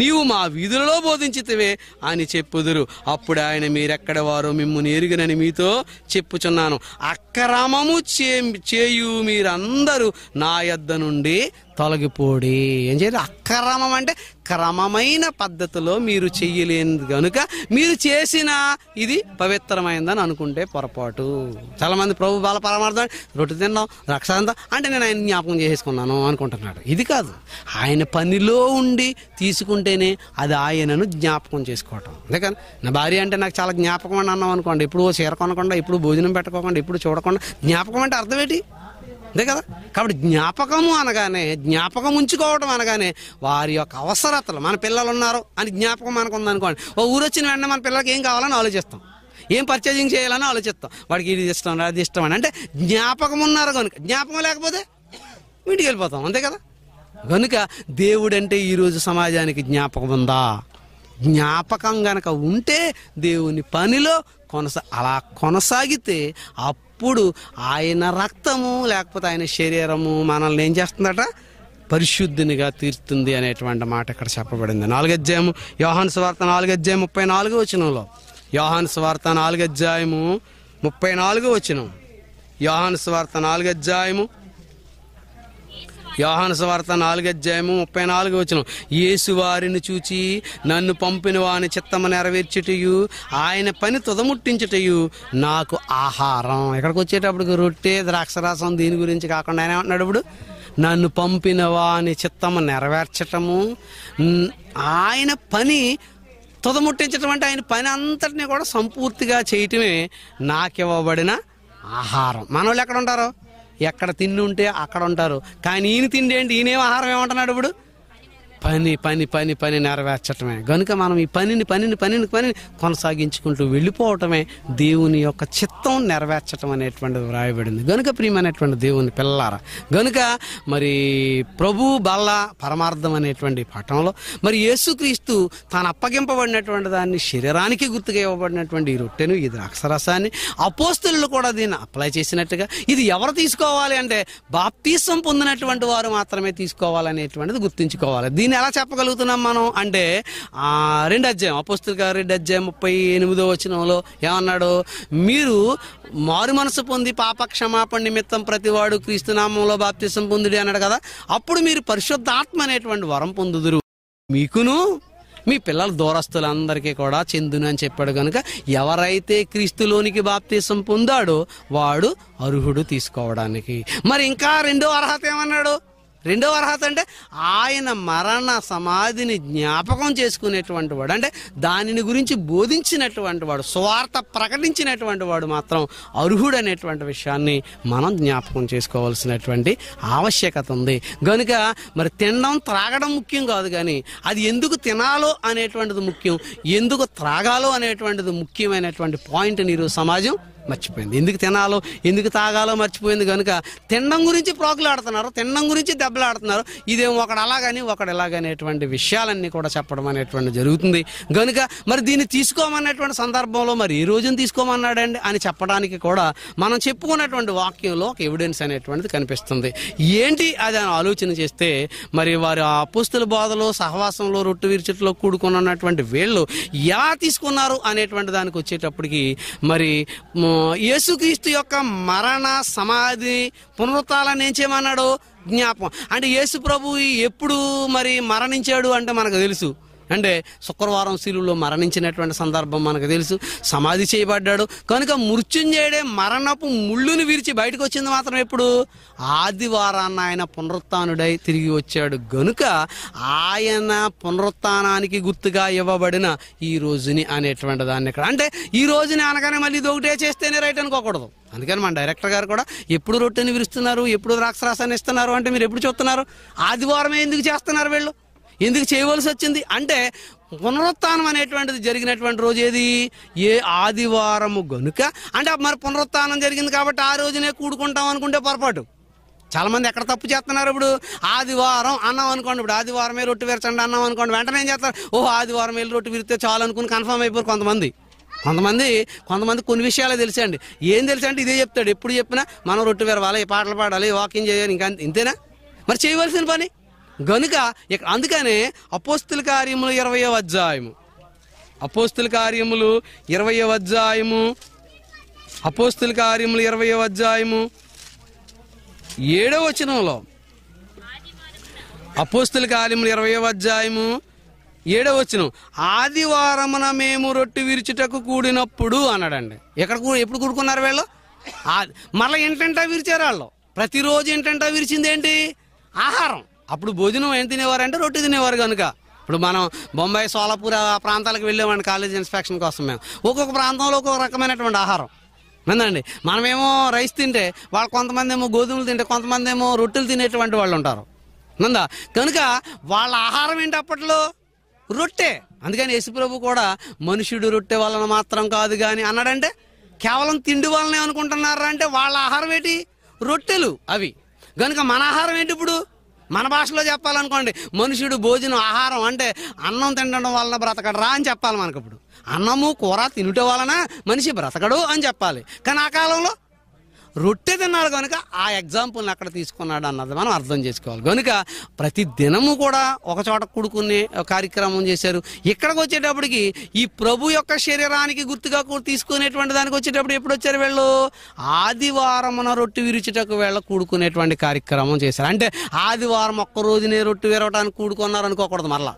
నీవు మా వీధులలో బోధించితివే అని చెప్పుదురు అప్పుడు ఆయన మీరెక్కడ వారు మిమ్మల్ని ఎరుగనని మీతో చెప్పుచున్నాను అక్రమము చేయు మీరందరూ నా యద్ద నుండి తొలగిపోడి ఏం చేయాలి అక్రమం అంటే క్రమమైన పద్ధతిలో మీరు చెయ్యలేని కనుక మీరు చేసిన ఇది పవిత్రమైందని అనుకుంటే పొరపాటు చాలామంది ప్రభు బాల పరమార్థం రొట్టె తిన్నాం రక్ష అంటే నేను ఆయన జ్ఞాపకం చేసుకున్నాను అనుకుంటున్నాడు ఇది కాదు ఆయన పనిలో ఉండి తీసుకుంటేనే అది ఆయనను జ్ఞాపకం చేసుకోవటం అందుకని నా భార్య అంటే నాకు చాలా జ్ఞాపకం అని అన్నాం అనుకోండి ఎప్పుడు చీర కొనకుండా ఇప్పుడు భోజనం పెట్టుకోకుండా ఇప్పుడు చూడకుండా జ్ఞాపకం అంటే అర్థం ఏంటి అంతే కదా కాబట్టి జ్ఞాపకము అనగానే జ్ఞాపకం ఉంచుకోవడం అనగానే వారి యొక్క అవసరతలు మన పిల్లలు ఉన్నారు అని జ్ఞాపకం మనకు ఉందనుకోండి ఓ ఊరు వచ్చిన వెంటనే మన పిల్లలకి ఏం కావాలని ఆలోచిస్తాం ఏం పర్చేజింగ్ చేయాలని ఆలోచిస్తాం వాడికి ఇది ఇష్టం అది ఇష్టం అని అంటే జ్ఞాపకం ఉన్నారు కనుక జ్ఞాపకం లేకపోతే ఇంటికి వెళ్ళిపోతాం అంతే కదా కనుక దేవుడంటే ఈరోజు సమాజానికి జ్ఞాపకం ఉందా జ్ఞాపకం గనక ఉంటే దేవుని పనిలో కొనసా అలా కొనసాగితే అప్పుడు అప్పుడు ఆయన రక్తము లేకపోతే ఆయన శరీరము మనల్ని ఏం చేస్తుందట పరిశుద్ధినిగా తీరుతుంది అనేటువంటి మాట ఇక్కడ చెప్పబడింది నాలుగధ్యాయము యోహాన్ స్వార్థ నాలుగధ్యాయం ముప్పై నాలుగు వచనంలో యోహాన్ నాలుగు అధ్యాయము ముప్పై నాలుగు వచనం యోహాన్ నాలుగు అధ్యాయము యోహాను స్వార్త నాలుగధ్యాయము ముప్పై నాలుగు వచ్చిన యేసు వారిని చూచి నన్ను పంపిన వాని చిత్తము నెరవేర్చుటయు ఆయన పని తుదముట్టించుటయు నాకు ఆహారం ఇక్కడికి వచ్చేటప్పుడు రొట్టె ద్రాక్షరాసం దీని గురించి కాకుండా ఆయన అంటున్నాడు ఇప్పుడు నన్ను పంపిన వాని చిత్తము నెరవేర్చటము ఆయన పని తుదముట్టించటం అంటే ఆయన పని అంతటిని కూడా సంపూర్తిగా చేయటమే నాకు ఇవ్వబడిన ఆహారం మనోళ్ళు ఎక్కడ ఉంటారో ఎక్కడ తిండి ఉంటే అక్కడ ఉంటారు కానీ ఈయన తిండి ఏంటి ఈయనేం ఆహారం ఏమంటున్నాడు ఇప్పుడు పని పని పని పని నెరవేర్చటమే కనుక మనం ఈ పనిని పనిని పనిని పనిని కొనసాగించుకుంటూ వెళ్ళిపోవటమే దేవుని యొక్క చిత్తం నెరవేర్చటం అనేటువంటిది వ్రాయబడింది కనుక ప్రియమైనటువంటి దేవుని పిల్లార గనుక మరి ప్రభు బల్ల పరమార్థం అనేటువంటి పాఠంలో మరి యేసుక్రీస్తు తాను అప్పగింపబడినటువంటి దాన్ని శరీరానికి గుర్తుగా ఇవ్వబడినటువంటి ఈ రొట్టెను ఈ ద్రాక్షరసాన్ని అపోస్తులు కూడా దీన్ని అప్లై చేసినట్టుగా ఇది ఎవరు తీసుకోవాలి అంటే బాప్తీసం పొందినటువంటి వారు మాత్రమే తీసుకోవాలనేటువంటిది గుర్తుంచుకోవాలి దీని దీన్ని ఎలా చెప్పగలుగుతున్నాం మనం అంటే రెండు అధ్యాయం గారు రెండు అధ్యాయం ముప్పై ఎనిమిదో వచ్చినంలో ఏమన్నాడు మీరు మారు మనసు పొంది పాప క్షమాపణ నిమిత్తం ప్రతివాడు క్రీస్తునామంలో బాప్తిసం పొందుడి అన్నాడు కదా అప్పుడు మీరు పరిశుద్ధ ఆత్మ అనేటువంటి వరం పొందుదురు మీకును మీ పిల్లల దూరస్తులందరికీ కూడా చెందును అని చెప్పాడు కనుక ఎవరైతే క్రీస్తులోనికి బాప్తీసం పొందాడో వాడు అర్హుడు తీసుకోవడానికి మరి ఇంకా రెండో అర్హత ఏమన్నాడు రెండవ అర్హత అంటే ఆయన మరణ సమాధిని జ్ఞాపకం చేసుకునేటువంటి వాడు అంటే దానిని గురించి బోధించినటువంటి వాడు స్వార్థ ప్రకటించినటువంటి వాడు మాత్రం అర్హుడు అనేటువంటి విషయాన్ని మనం జ్ఞాపకం చేసుకోవాల్సినటువంటి ఆవశ్యకత ఉంది కనుక మరి తినడం త్రాగడం ముఖ్యం కాదు కానీ అది ఎందుకు తినాలో అనేటువంటిది ముఖ్యం ఎందుకు త్రాగాలో అనేటువంటిది ముఖ్యమైనటువంటి పాయింట్ ఈరోజు సమాజం మర్చిపోయింది ఎందుకు తినాలో ఎందుకు తాగాలో మర్చిపోయింది కనుక తినడం గురించి ప్రోకులాడుతున్నారు తినడం గురించి దెబ్బలాడుతున్నారు ఇదేం ఒకడు అలాగని ఒకడు ఇలాగనేటువంటి విషయాలన్నీ కూడా చెప్పడం అనేటువంటి జరుగుతుంది కనుక మరి దీన్ని తీసుకోమన్నటువంటి సందర్భంలో మరి ఈ రోజున తీసుకోమన్నాడండి అని చెప్పడానికి కూడా మనం చెప్పుకున్నటువంటి వాక్యంలో ఒక ఎవిడెన్స్ అనేటువంటిది కనిపిస్తుంది ఏంటి అది అని ఆలోచన చేస్తే మరి వారి పుస్తుల బాధలో సహవాసంలో రొట్టు విరిచిట్లో కూడుకున్నటువంటి వీళ్ళు ఎలా తీసుకున్నారు అనేటువంటి దానికి వచ్చేటప్పటికి మరి యేసుక్రీస్తు యొక్క మరణ సమాధి పునరుత్వాల ఏం చేయమన్నాడు జ్ఞాపం అంటే యేసు ప్రభు ఎప్పుడు మరి మరణించాడు అంటే మనకు తెలుసు అంటే శుక్రవారం శిలువులో మరణించినటువంటి సందర్భం మనకు తెలుసు సమాధి చేయబడ్డాడు కనుక మృత్యుంజయుడే మరణపు ముళ్ళుని విరిచి బయటకు వచ్చింది మాత్రం ఎప్పుడు ఆదివారాన్న ఆయన పునరుత్నుడై తిరిగి వచ్చాడు గనుక ఆయన పునరుత్నానికి గుర్తుగా ఇవ్వబడిన ఈ రోజుని అనేటువంటి దాన్ని ఇక్కడ అంటే ఈ రోజుని అనగానే మళ్ళీ ఒకటే చేస్తేనే రైట్ అనుకోకూడదు అందుకని మన డైరెక్టర్ గారు కూడా ఎప్పుడు రొట్టెని విరుస్తున్నారు ఎప్పుడు ద్రాక్షరాసాన్ని ఇస్తున్నారు అంటే మీరు ఎప్పుడు చూస్తున్నారు ఆదివారం ఎందుకు చేస్తున్నారు వీళ్ళు ఎందుకు చేయవలసి వచ్చింది అంటే పునరుత్నం అనేటువంటిది జరిగినటువంటి రోజు ఏది ఏ ఆదివారము గనుక అంటే మరి పునరుత్నం జరిగింది కాబట్టి ఆ రోజునే కూడుకుంటాం అనుకుంటే పొరపాటు చాలామంది ఎక్కడ తప్పు చేస్తున్నారు ఇప్పుడు ఆదివారం అన్నాం అనుకోండి ఇప్పుడు ఆదివారమే రొట్టు విరచండి అన్నాం అనుకోండి వెంటనే ఏం చేస్తారు ఓ ఆదివారం వెళ్ళి రొట్టు విరితే చాలు అనుకుని కన్ఫర్మ్ అయిపోరు కొంతమంది కొంతమంది కొంతమంది కొన్ని విషయాలు తెలిసండి ఏం అంటే ఇదే చెప్తాడు ఎప్పుడు చెప్పినా మనం రొట్టు విరవాలి పాటలు పాడాలి వాకింగ్ చేయాలి ఇంకా ఇంతేనా మరి చేయవలసిన పని గనుక ఇక అందుకనే అపోస్తుల కార్యములు ఇరవై అధ్యాయము అపోస్తుల కార్యములు ఇరవై అధ్యాయము అపోస్తుల కార్యములు ఇరవై అధ్యాయము ఏడవ వచనంలో అపోస్తుల కార్యములు ఇరవై అధ్యాయము ఏడవ వచనం ఆదివారమున మేము రొట్టి విరిచిటకు కూడినప్పుడు అన్నాడండి ఎక్కడ ఎప్పుడు కూడుకున్నారు వీళ్ళు మళ్ళీ ఏంటంటా విరిచారు వాళ్ళు ప్రతిరోజు ఏంటంటా విరిచింది ఏంటి ఆహారం అప్పుడు భోజనం ఏం తినేవారు అంటే రొట్టె తినేవారు కనుక ఇప్పుడు మనం బొంబాయి సోలాపూర్ ఆ ప్రాంతాలకు వెళ్ళేవాడి కాలేజ్ ఇన్స్పెక్షన్ కోసం మేము ఒక్కొక్క ప్రాంతంలో ఒక్కొక్క రకమైనటువంటి ఆహారం ఏందండి మనమేమో రైస్ తింటే వాళ్ళు కొంతమంది ఏమో గోధుమలు తింటే కొంతమంది ఏమో రొట్టెలు తినేటువంటి వాళ్ళు ఉంటారు విందా కనుక వాళ్ళ ఆహారం ఏంటి అప్పట్లో రొట్టె అందుకని యశుప్రభు కూడా మనుషుడు రొట్టె వలన మాత్రం కాదు కానీ అన్నాడంటే కేవలం తిండి వలనే అనుకుంటున్నారా అంటే వాళ్ళ ఆహారం ఏంటి రొట్టెలు అవి కనుక మన ఆహారం ఏంటి ఇప్పుడు మన భాషలో చెప్పాలనుకోండి మనుషుడు భోజనం ఆహారం అంటే అన్నం తినడం వలన బ్రతకడరా అని చెప్పాలి మనకప్పుడు అన్నము కూర తినుట వలన మనిషి బ్రతకడు అని చెప్పాలి కానీ ఆ కాలంలో రొట్టె తిన్నారు కనుక ఆ ఎగ్జాంపుల్ని అక్కడ తీసుకున్నాడు అన్నది మనం అర్థం చేసుకోవాలి కనుక ప్రతి దినము కూడా ఒక చోట కూడుకునే కార్యక్రమం చేశారు ఇక్కడికి వచ్చేటప్పటికి ఈ ప్రభు యొక్క శరీరానికి గుర్తుగా తీసుకునేటువంటి దానికి వచ్చేటప్పుడు ఎప్పుడు వచ్చారు వీళ్ళు ఆదివారం రొట్టె విరిచేటకు వీళ్ళ కూడుకునేటువంటి కార్యక్రమం చేశారు అంటే ఆదివారం ఒక్క రోజునే రొట్టె విరవడానికి కూడుకున్నారు అనుకోకూడదు మళ్ళీ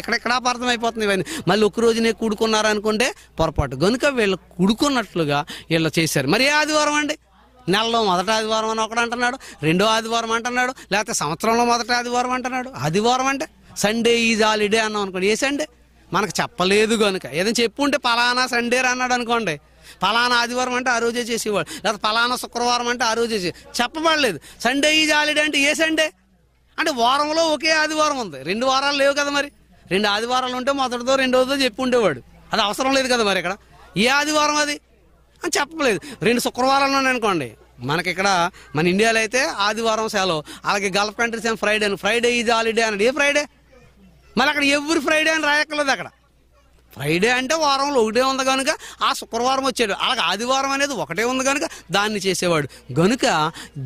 ఎక్కడెక్కడ అపార్థం అయిపోతుంది ఇవన్నీ మళ్ళీ ఒక్క రోజునే కూడుకున్నారనుకుంటే పొరపాటు కనుక వీళ్ళు కూడుకున్నట్లుగా వీళ్ళు చేశారు మరి ఏ ఆదివారం అండి నెలలో మొదటి ఆదివారం అని ఒకడు అంటున్నాడు రెండో ఆదివారం అంటున్నాడు లేకపోతే సంవత్సరంలో మొదటి ఆదివారం అంటున్నాడు ఆదివారం అంటే సండే ఈజ్ హాలిడే అన్నాం అనుకోండి ఏ సండే మనకు చెప్పలేదు కనుక ఏదైనా చెప్పుంటే పలానా సండే అన్నాడు అనుకోండి పలానా ఆదివారం అంటే ఆ రోజే చేసేవాడు లేకపోతే పలానా శుక్రవారం అంటే ఆ రోజే చెప్పబడలేదు సండే ఈజ్ హాలిడే అంటే ఏ సండే అంటే వారంలో ఒకే ఆదివారం ఉంది రెండు వారాలు లేవు కదా మరి రెండు ఆదివారాలు ఉంటే మొదటిదో రెండోదో చెప్పి ఉండేవాడు అది అవసరం లేదు కదా మరి ఇక్కడ ఏ ఆదివారం అది అని చెప్పలేదు రెండు శుక్రవారాలు అనుకోండి మనకి ఇక్కడ మన ఇండియాలో అయితే ఆదివారం సెలవు అలాగే గల్ఫ్ కంట్రీస్ ఏం ఫ్రైడే అని ఫ్రైడే ఈజ్ హాలిడే అని ఏ ఫ్రైడే మరి అక్కడ ఎవ్రీ ఫ్రైడే అని రాయక్కర్లేదు అక్కడ ఫ్రైడే అంటే వారంలో ఒకటే ఉంది కనుక ఆ శుక్రవారం వచ్చాడు అలాగే ఆదివారం అనేది ఒకటే ఉంది కనుక దాన్ని చేసేవాడు గనుక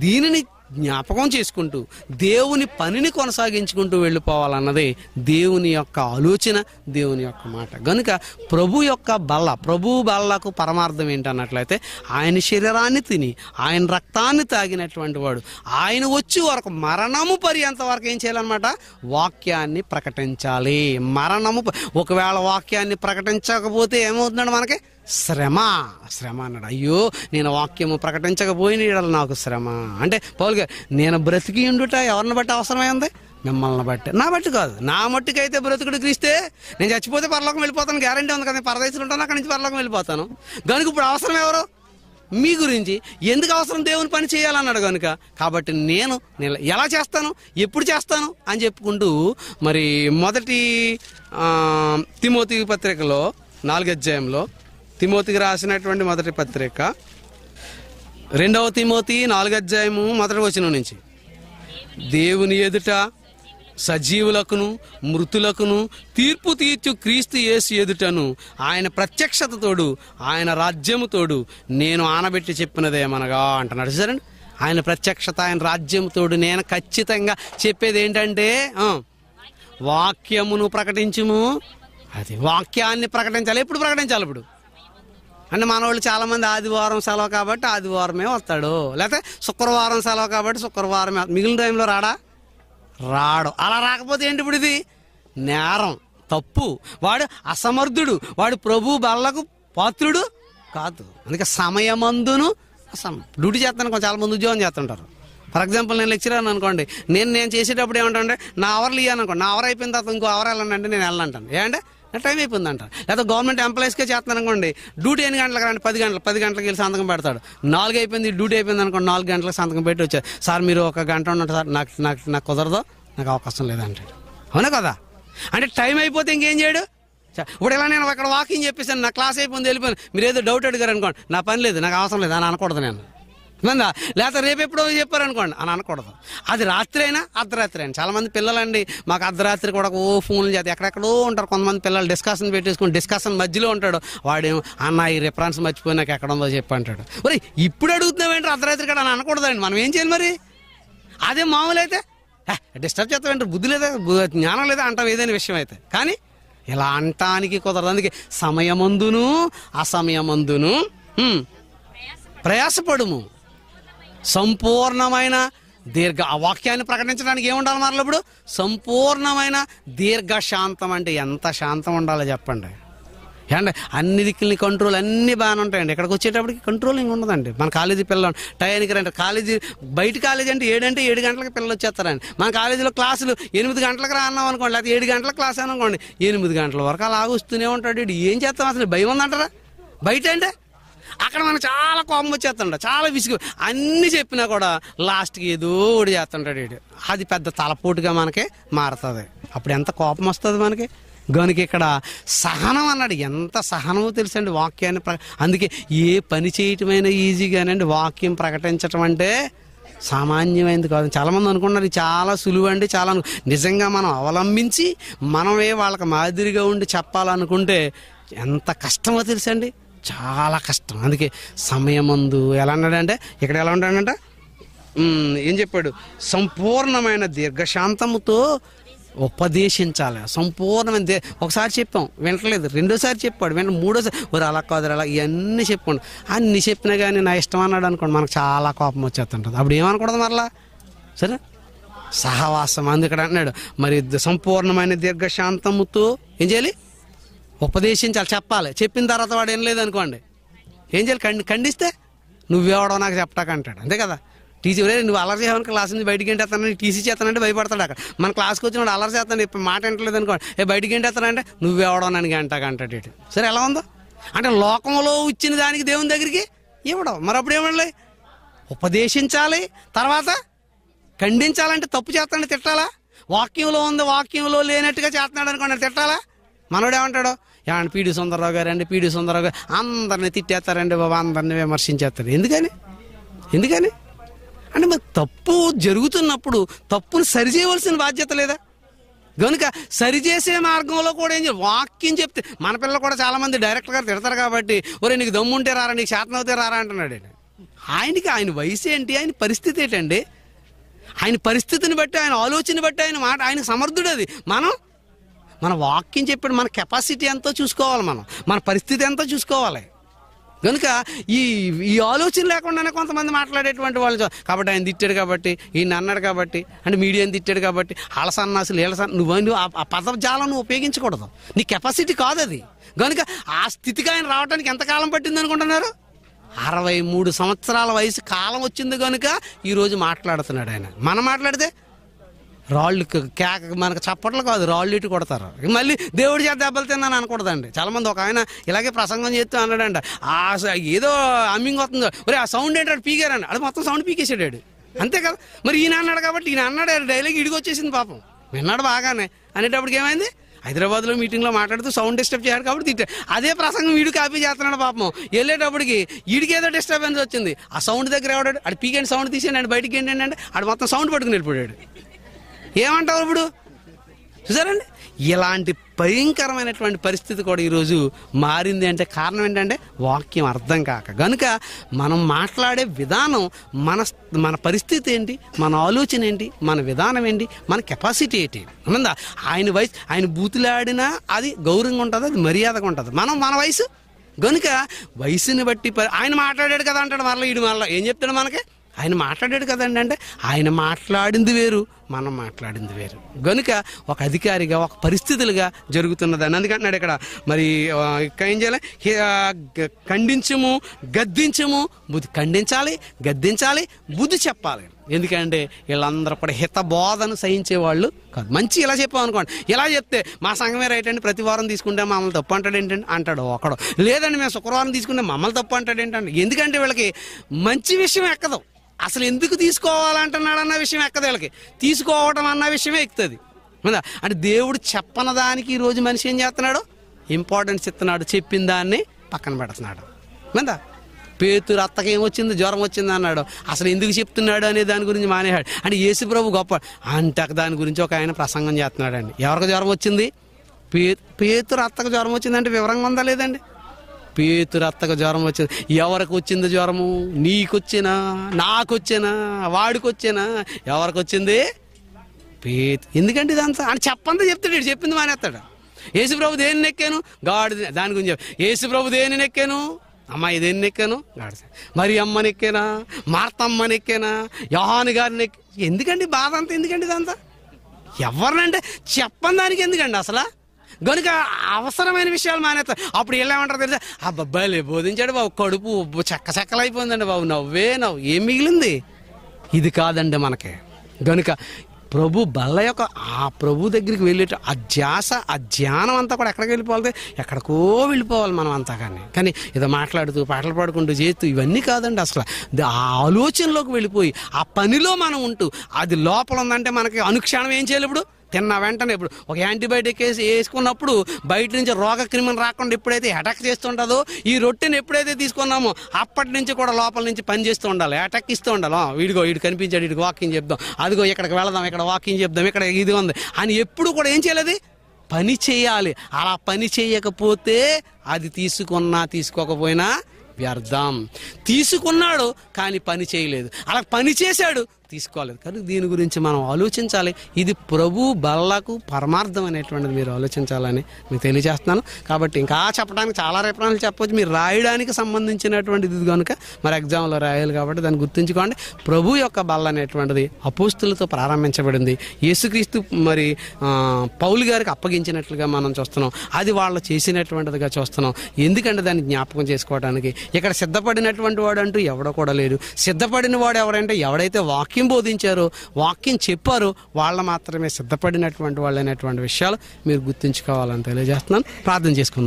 దీనిని జ్ఞాపకం చేసుకుంటూ దేవుని పనిని కొనసాగించుకుంటూ వెళ్ళిపోవాలన్నదే దేవుని యొక్క ఆలోచన దేవుని యొక్క మాట కనుక ప్రభు యొక్క బల్ల ప్రభు బల్లకు పరమార్థం ఏంటన్నట్లయితే ఆయన శరీరాన్ని తిని ఆయన రక్తాన్ని తాగినటువంటి వాడు ఆయన వచ్చి వరకు మరణము పరి వరకు ఏం చేయాలన్నమాట వాక్యాన్ని ప్రకటించాలి మరణము ఒకవేళ వాక్యాన్ని ప్రకటించకపోతే ఏమవుతుందండి మనకి శ్రమ శ్రమ అన్నాడు అయ్యో నేను వాక్యము ప్రకటించకపోయిన నాకు శ్రమ అంటే పౌలుగా నేను బ్రతికి ఉండుట ఎవరిని బట్టి అవసరమైంది మిమ్మల్ని బట్టి నా బట్టి కాదు నా మట్టుకైతే బ్రతుకుడు క్రీస్తే నేను చచ్చిపోతే పరలోకం వెళ్ళిపోతాను గ్యారంటీ ఉంది కదా పరదేశం ఉంటాను అక్కడి నుంచి పరలోకం వెళ్ళిపోతాను కనుక ఇప్పుడు అవసరం ఎవరు మీ గురించి ఎందుకు అవసరం దేవుని పని చేయాలన్నాడు కనుక కాబట్టి నేను నేను ఎలా చేస్తాను ఎప్పుడు చేస్తాను అని చెప్పుకుంటూ మరి మొదటి తిమోతి పత్రికలో నాలుగు అధ్యాయంలో తిమోతికి రాసినటువంటి మొదటి పత్రిక రెండవ తిమోతి నాలుగధ్యాయము మొదటి వచనం నుంచి దేవుని ఎదుట సజీవులకును మృతులకును తీర్పు తీర్చు క్రీస్తు యేసు ఎదుటను ఆయన ప్రత్యక్షతతోడు ఆయన రాజ్యముతోడు నేను ఆనబెట్టి చెప్పినదేమనగా అంటున్నాడు సరేండి ఆయన ప్రత్యక్షత ఆయన రాజ్యముతోడు నేను ఖచ్చితంగా చెప్పేది ఏంటంటే వాక్యమును ప్రకటించుము అది వాక్యాన్ని ప్రకటించాలి ఎప్పుడు ప్రకటించాలి ఇప్పుడు అంటే మనవాళ్ళు చాలామంది ఆదివారం సెలవు కాబట్టి ఆదివారమే వస్తాడు లేకపోతే శుక్రవారం సెలవు కాబట్టి శుక్రవారమే మిగిలిన టైంలో రాడా రాడు అలా రాకపోతే ఏంటి ఇప్పుడు ఇది నేరం తప్పు వాడు అసమర్థుడు వాడు ప్రభు బల్లకు పాత్రుడు కాదు అందుకే సమయమందును అసం డ్యూటీ చేస్తాను చాలా మంది ఉద్యోగం చేస్తుంటారు ఫర్ ఎగ్జాంపుల్ నేను అని అనుకోండి నేను నేను చేసేటప్పుడు ఏమంటే నా అవర్లు ఇవ్వను అనుకోండి నా అవర్ అయిపోయిన తర్వాత ఇంకో అవర్ వెళ్ళండి అంటే నేను వెళ్ళంటాను ఏంటంటే టైం అయిపోయింది అంటారు లేదా గవర్నమెంట్ ఎంప్లాయీస్కే చేస్తున్నాను అనుకోండి డ్యూటీ ఎన్ని గంటలకు రండి పది గంటలు పది గంటలకు వెళ్ళి సంతకం పెడతాడు నాలుగు అయిపోయింది డ్యూటీ అయిపోయింది అనుకోండి నాలుగు గంటలకు సంతకం పెట్టి వచ్చారు సార్ మీరు ఒక గంట ఉన్నట్టు సార్ నాకు నాకు నాకు కుదరదు నాకు అవకాశం లేదంటాడు అవునా కదా అంటే టైం అయిపోతే ఇంకేం చేయడు ఇప్పుడు ఇలా నేను అక్కడ వాకింగ్ చెప్పేసాను నా క్లాస్ అయిపోయింది వెళ్ళిపోయాను మీరు ఏదో డౌట్ అడిగారు అనుకోండి నా పని లేదు నాకు అవసరం లేదు అని అనకూడదు నేను ఉందా లేదా రేపు ఎప్పుడో చెప్పారనుకోండి అని అనకూడదు అది రాత్రి అయినా అర్ధరాత్రి అయినా చాలామంది పిల్లలండి మాకు అర్ధరాత్రి కూడా ఓ ఫోన్లు చేస్తే ఎక్కడెక్కడో ఉంటారు కొంతమంది పిల్లలు డిస్కషన్ పెట్టేసుకుని డిస్కషన్ మధ్యలో ఉంటాడు వాడేమో అన్న ఈ రిఫరెన్స్ మర్చిపోయి నాకు ఎక్కడ ఉందో చెప్పి అంటాడు మరి ఇప్పుడు అడుగుతున్నామేంటారు అర్ధరాత్రి కూడా అని అనకూడదండి మనం ఏం చేయాలి మరి అదే మామూలు అయితే డిస్టర్బ్ చేస్తామంటే బుద్ధి లేదా జ్ఞానం లేదా అంటాం ఏదైనా విషయం అయితే కానీ ఇలా అంటానికి కుదరదు అందుకే సమయమందును అసమయమందును ప్రయాసపడుము సంపూర్ణమైన దీర్ఘ ఆ వాక్యాన్ని ప్రకటించడానికి ఏముండాలి మరలో ఇప్పుడు సంపూర్ణమైన శాంతం అంటే ఎంత శాంతం ఉండాలో చెప్పండి అండి అన్ని దిక్కుల్ని కంట్రోల్ అన్నీ బాగానే ఉంటాయండి ఇక్కడికి వచ్చేటప్పటికి కంట్రోలింగ్ ఉండదండి మన కాలేజీ పిల్లలు టయానికి రండి కాలేజీ బయట కాలేజీ అంటే ఏడంటే ఏడు గంటలకు పిల్లలు వచ్చేస్తారండి మన కాలేజీలో క్లాసులు ఎనిమిది గంటలకు రా అన్నాం అనుకోండి లేకపోతే ఏడు గంటల క్లాస్ అనుకోండి ఎనిమిది గంటల వరకు అలా ఆగుస్తూనే ఉంటాడు ఏం చేస్తాం అసలు భయం ఉందంటారా బయట అంటే అక్కడ మనకు చాలా కోపం వచ్చేస్తుండ చాలా విసుగు అన్నీ చెప్పినా కూడా లాస్ట్కి ఏదో ఒకటి చేస్తుంటాడు వీడు అది పెద్ద తలపోటుగా మనకి మారుతుంది అప్పుడు ఎంత కోపం వస్తుంది మనకి గనుక ఇక్కడ సహనం అన్నాడు ఎంత సహనమో తెలుసు అండి వాక్యాన్ని అందుకే ఏ పని చేయటమైనా ఈజీగానండి వాక్యం ప్రకటించటం అంటే సామాన్యమైనది కాదు చాలామంది అనుకున్నారు చాలా సులువు అండి చాలా నిజంగా మనం అవలంబించి మనమే వాళ్ళకి మాదిరిగా ఉండి చెప్పాలనుకుంటే ఎంత కష్టమో తెలుసండి చాలా కష్టం అందుకే సమయం ముందు ఎలా ఉన్నాడంటే ఇక్కడ ఎలా ఉన్నాడంట ఏం చెప్పాడు సంపూర్ణమైన దీర్ఘశాంతముతో ఉపదేశించాలి సంపూర్ణమైన ఒకసారి చెప్పాం వినట్లేదు రెండోసారి చెప్పాడు వెంట మూడోసారి అలా కాదు అలా ఇవన్నీ చెప్పాడు అన్నీ చెప్పినా కానీ నా ఇష్టం అన్నాడు అనుకోండి మనకు చాలా కోపం వచ్చేస్తుంటుంది అప్పుడు ఏమనకూడదు మరలా సరే సహవాసం అందుకడ అన్నాడు మరి సంపూర్ణమైన దీర్ఘశాంతముతో ఏం చేయాలి ఉపదేశించాలి చెప్పాలి చెప్పిన తర్వాత వాడు ఏం లేదనుకోండి ఏం చేయాలి ఖండి ఖండిస్తే నువ్వెవడో నాకు చెప్పటాక అంటాడు అంతే కదా టీసీ రే నువ్వు అలర్ చేయడానికి క్లాస్ నుంచి బయటికి ఏంటేస్తానంటే టీసీ చేస్తానంటే భయపడతాడు అక్కడ మన క్లాస్కి వచ్చినప్పుడు అలర్ చేస్తాను ఇప్పుడు మాట వింటలేదు అనుకోండి ఏ బయటికి ఏంటేస్తానంటే నువ్వెవడో నన్ను గంటాక అంటాడు సరే ఎలా ఉందో అంటే లోకంలో వచ్చిన దానికి దేవుని దగ్గరికి ఇవ్వడం మరప్పుడు ఏమండలే ఉపదేశించాలి తర్వాత ఖండించాలంటే తప్పు చేస్తాడు తిట్టాలా వాక్యంలో ఉంది వాక్యంలో లేనట్టుగా చేస్తున్నాడు అనుకోండి తిట్టాలా మనోడు ఏమంటాడు ఏమంటే పీడి సుందరరావు గారు అండి పీడి సుందరరావు గారు అందరిని తిట్టేస్తారండి బాబా అందరిని విమర్శించేస్తారు ఎందుకని ఎందుకని అంటే మరి తప్పు జరుగుతున్నప్పుడు తప్పును సరిచేయవలసిన బాధ్యత లేదా కనుక సరిచేసే మార్గంలో కూడా ఏం వాక్యం చెప్తే మన పిల్లలు కూడా చాలామంది డైరెక్ట్ గారు తిడతారు కాబట్టి ఒరే నీకు దమ్ముంటే రారా నీకు శాతం అవుతే రారా అంటున్నాడు ఆయనకి ఆయన వయసు ఏంటి ఆయన పరిస్థితి ఏంటండి ఆయన పరిస్థితిని బట్టి ఆయన ఆలోచన బట్టి ఆయన మాట ఆయన సమర్థుడు అది మనం మన వాక్యం చెప్పాడు మన కెపాసిటీ ఎంతో చూసుకోవాలి మనం మన పరిస్థితి ఎంతో చూసుకోవాలి కనుక ఈ ఈ ఆలోచన లేకుండానే కొంతమంది మాట్లాడేటువంటి వాళ్ళు కాబట్టి ఆయన తిట్టాడు కాబట్టి ఈయన అన్నాడు కాబట్టి అంటే మీడియాని తిట్టాడు కాబట్టి అలసన్నాసు సన్నాసులు నువ్వు నువ్వు ఆ పదజాలం నువ్వు ఉపయోగించకూడదు నీ కెపాసిటీ కాదు అది కనుక ఆ స్థితికి ఆయన రావడానికి ఎంతకాలం పట్టింది అనుకుంటున్నారు అరవై మూడు సంవత్సరాల వయసు కాలం వచ్చింది కనుక ఈరోజు మాట్లాడుతున్నాడు ఆయన మనం మాట్లాడితే రాళ్ళు కేక మనకు చప్పట్లు కాదు రాళ్ళు ఇటు కొడతారు మళ్ళీ దేవుడి చేత దెబ్బలు తిన్నాను అనకూడదండి చాలామంది ఒక ఆయన ఇలాగే ప్రసంగం చేస్తూ అన్నాడంట ఆ ఏదో అమ్మింగ్ వస్తుందో మరి ఆ సౌండ్ ఏంటో పీకారండి అది మొత్తం సౌండ్ పీకేసాడు అంతే కదా మరి ఈయన అన్నాడు కాబట్టి ఈయన అన్నాడు డైలాగ్ వచ్చేసింది పాపం విన్నాడు బాగానే అనేటప్పటికి ఏమైంది హైదరాబాద్లో మీటింగ్లో మాట్లాడుతూ సౌండ్ డిస్టర్బ్ చేయాలి కాబట్టి తిట్టాడు అదే ప్రసంగం వీడు కాపీ చేస్తున్నాడు పాపం వెళ్ళేటప్పటికి వీడికి ఏదో డిస్టర్బెన్స్ వచ్చింది ఆ సౌండ్ దగ్గర ఎవడాడు అడు పీకెండ్ సౌండ్ తీసేయండి బయటికి ఏంటంటే అడు మొత్తం సౌండ్ పట్టుకుని వెళ్ళిపోయాడు ఏమంటావు ఇప్పుడు చూసారండి ఇలాంటి భయంకరమైనటువంటి పరిస్థితి కూడా ఈరోజు మారింది అంటే కారణం ఏంటంటే వాక్యం అర్థం కాక కనుక మనం మాట్లాడే విధానం మన మన పరిస్థితి ఏంటి మన ఆలోచన ఏంటి మన విధానం ఏంటి మన కెపాసిటీ ఏంటి ఉందా ఆయన వయసు ఆయన బూతులాడినా అది గౌరవంగా ఉంటుంది అది మర్యాదగా ఉంటుంది మనం మన వయసు కనుక వయసుని బట్టి ఆయన మాట్లాడాడు కదా అంటాడు మరలా ఈడు మరలా ఏం చెప్తాడు మనకి ఆయన మాట్లాడాడు కదండి అంటే ఆయన మాట్లాడింది వేరు మనం మాట్లాడింది వేరు గనుక ఒక అధికారిగా ఒక పరిస్థితులుగా జరుగుతున్నదని అందుకంటున్నాడు ఇక్కడ మరి ఇక్కడ ఏం చేయాలి ఖండించము గద్దించము బుద్ధి ఖండించాలి గద్దించాలి బుద్ధి చెప్పాలి ఎందుకంటే వీళ్ళందరూ కూడా హితబోధను సహించే వాళ్ళు కాదు మంచి ఇలా చెప్పామనుకోండి అనుకోండి ఇలా చెప్తే మా సంఘమే రైట్ అండి ప్రతి వారం తీసుకుంటే మమ్మల్ని తప్పు అంటాడు ఏంటండి అంటాడు ఒకడు లేదండి మేము శుక్రవారం తీసుకుంటే మమ్మల్ని తప్పు అంటాడు ఏంటంటే ఎందుకంటే వీళ్ళకి మంచి విషయం ఎక్కదు అసలు ఎందుకు తీసుకోవాలంటున్నాడు అన్న విషయం ఎక్కదు వీళ్ళకి తీసుకోవటం అన్న విషయమే ఎక్కుతుంది అంటే దేవుడు చెప్పన దానికి ఈరోజు మనిషి ఏం చేస్తున్నాడు ఇంపార్టెన్స్ ఇస్తున్నాడు చెప్పిన దాన్ని పక్కన పెడుతున్నాడు మిందా పేతురు అత్తకి ఏమొచ్చింది జ్వరం వచ్చింది అన్నాడు అసలు ఎందుకు చెప్తున్నాడు అనే దాని గురించి మానేశాడు అంటే యేసు ప్రభు గొప్ప అంటే దాని గురించి ఒక ఆయన ప్రసంగం అండి ఎవరికి జ్వరం వచ్చింది పే పేతురు అత్తకు జ్వరం వచ్చిందంటే వివరంగా ఉందా లేదండి అత్తకు జ్వరం వచ్చింది ఎవరికి వచ్చింది జ్వరము నీకొచ్చినా నాకొచ్చేనా వచ్చినా ఎవరికి వచ్చింది పేతు ఎందుకంటే ఇదంతా అని చెప్పంతా చెప్తాడు చెప్పింది మానేస్తాడు యేసుప్రభు దేని నెక్కాను గాడిద దాని గురించి చెప్పు యేసుప్రభు దేని నెక్కాను అమ్మాయి దేని నెక్కాను గాడిద మరి అమ్మ నెక్కేనా మార్తమ్మ నెక్కేనా యోహాని గారిని నెక్ ఎందుకండి బాధ అంతా ఎందుకండి ఇదంతా ఎవరినంటే చెప్పని దానికి ఎందుకండి అసలు గనుక అవసరమైన విషయాలు మానేత అప్పుడు వెళ్ళామంటారు తెలుసా ఆ బబ్బాయిలే బోధించాడు బాబు కడుపు చెక్క చెక్కలైపోయిందండి బాబు నవ్వే నవ్వు ఏం మిగిలింది ఇది కాదండి మనకి గనుక ప్రభు బల్ల యొక్క ఆ ప్రభు దగ్గరికి వెళ్ళేట ఆ ధ్యాస ఆ ధ్యానం అంతా కూడా ఎక్కడికి వెళ్ళిపోవాలి ఎక్కడికో వెళ్ళిపోవాలి మనం అంతా కానీ కానీ ఏదో మాట్లాడుతూ పాటలు పాడుకుంటూ చేస్తూ ఇవన్నీ కాదండి అసలు ఆ ఆలోచనలోకి వెళ్ళిపోయి ఆ పనిలో మనం ఉంటూ అది లోపల ఉందంటే మనకి అనుక్షణం ఏం చేయాలి ఇప్పుడు తిన్న వెంటనే ఇప్పుడు ఒక యాంటీబయాటిక్ వేసి వేసుకున్నప్పుడు బయట నుంచి రోగ క్రిమిని రాకుండా ఎప్పుడైతే అటాక్ చేస్తుంటుందో ఈ రొట్టెని ఎప్పుడైతే తీసుకున్నామో అప్పటి నుంచి కూడా లోపల నుంచి పనిచేస్తూ ఉండాలి అటాక్ ఇస్తూ ఉండాలి వీడిగో వీడు కనిపించాడు వీడికి వాకింగ్ చెప్దాం అదిగో ఇక్కడికి వెళదాం ఇక్కడ వాకింగ్ చెప్దాం ఇక్కడ ఇది ఉంది అని ఎప్పుడు కూడా ఏం చేయలేదు పని చేయాలి అలా పని చేయకపోతే అది తీసుకున్నా తీసుకోకపోయినా వ్యర్థం తీసుకున్నాడు కానీ పని చేయలేదు అలా పని చేశాడు తీసుకోలేదు కానీ దీని గురించి మనం ఆలోచించాలి ఇది ప్రభు బల్లకు పరమార్థం అనేటువంటిది మీరు ఆలోచించాలని మీకు తెలియజేస్తున్నాను కాబట్టి ఇంకా చెప్పడానికి చాలా రిఫరెన్స్లు చెప్పవచ్చు మీరు రాయడానికి సంబంధించినటువంటిది ఇది కనుక మరి ఎగ్జామ్లో రాయాలి కాబట్టి దాన్ని గుర్తుంచుకోండి ప్రభు యొక్క బల్ల అనేటువంటిది అపోస్తులతో ప్రారంభించబడింది యేసుక్రీస్తు మరి పౌలు గారికి అప్పగించినట్లుగా మనం చూస్తున్నాం అది వాళ్ళు చేసినటువంటిదిగా చూస్తున్నాం ఎందుకంటే దాన్ని జ్ఞాపకం చేసుకోవడానికి ఇక్కడ సిద్ధపడినటువంటి వాడు అంటూ ఎవడో కూడా లేడు సిద్ధపడిన వాడు ఎవరంటే ఎవడైతే వాక్ వాక్యం బోధించారు వాక్యం చెప్పారు వాళ్ళు మాత్రమే సిద్ధపడినటువంటి వాళ్ళు అనేటువంటి విషయాలు మీరు గుర్తుంచుకోవాలని తెలియజేస్తున్నాను ప్రార్థన చేసుకుందాం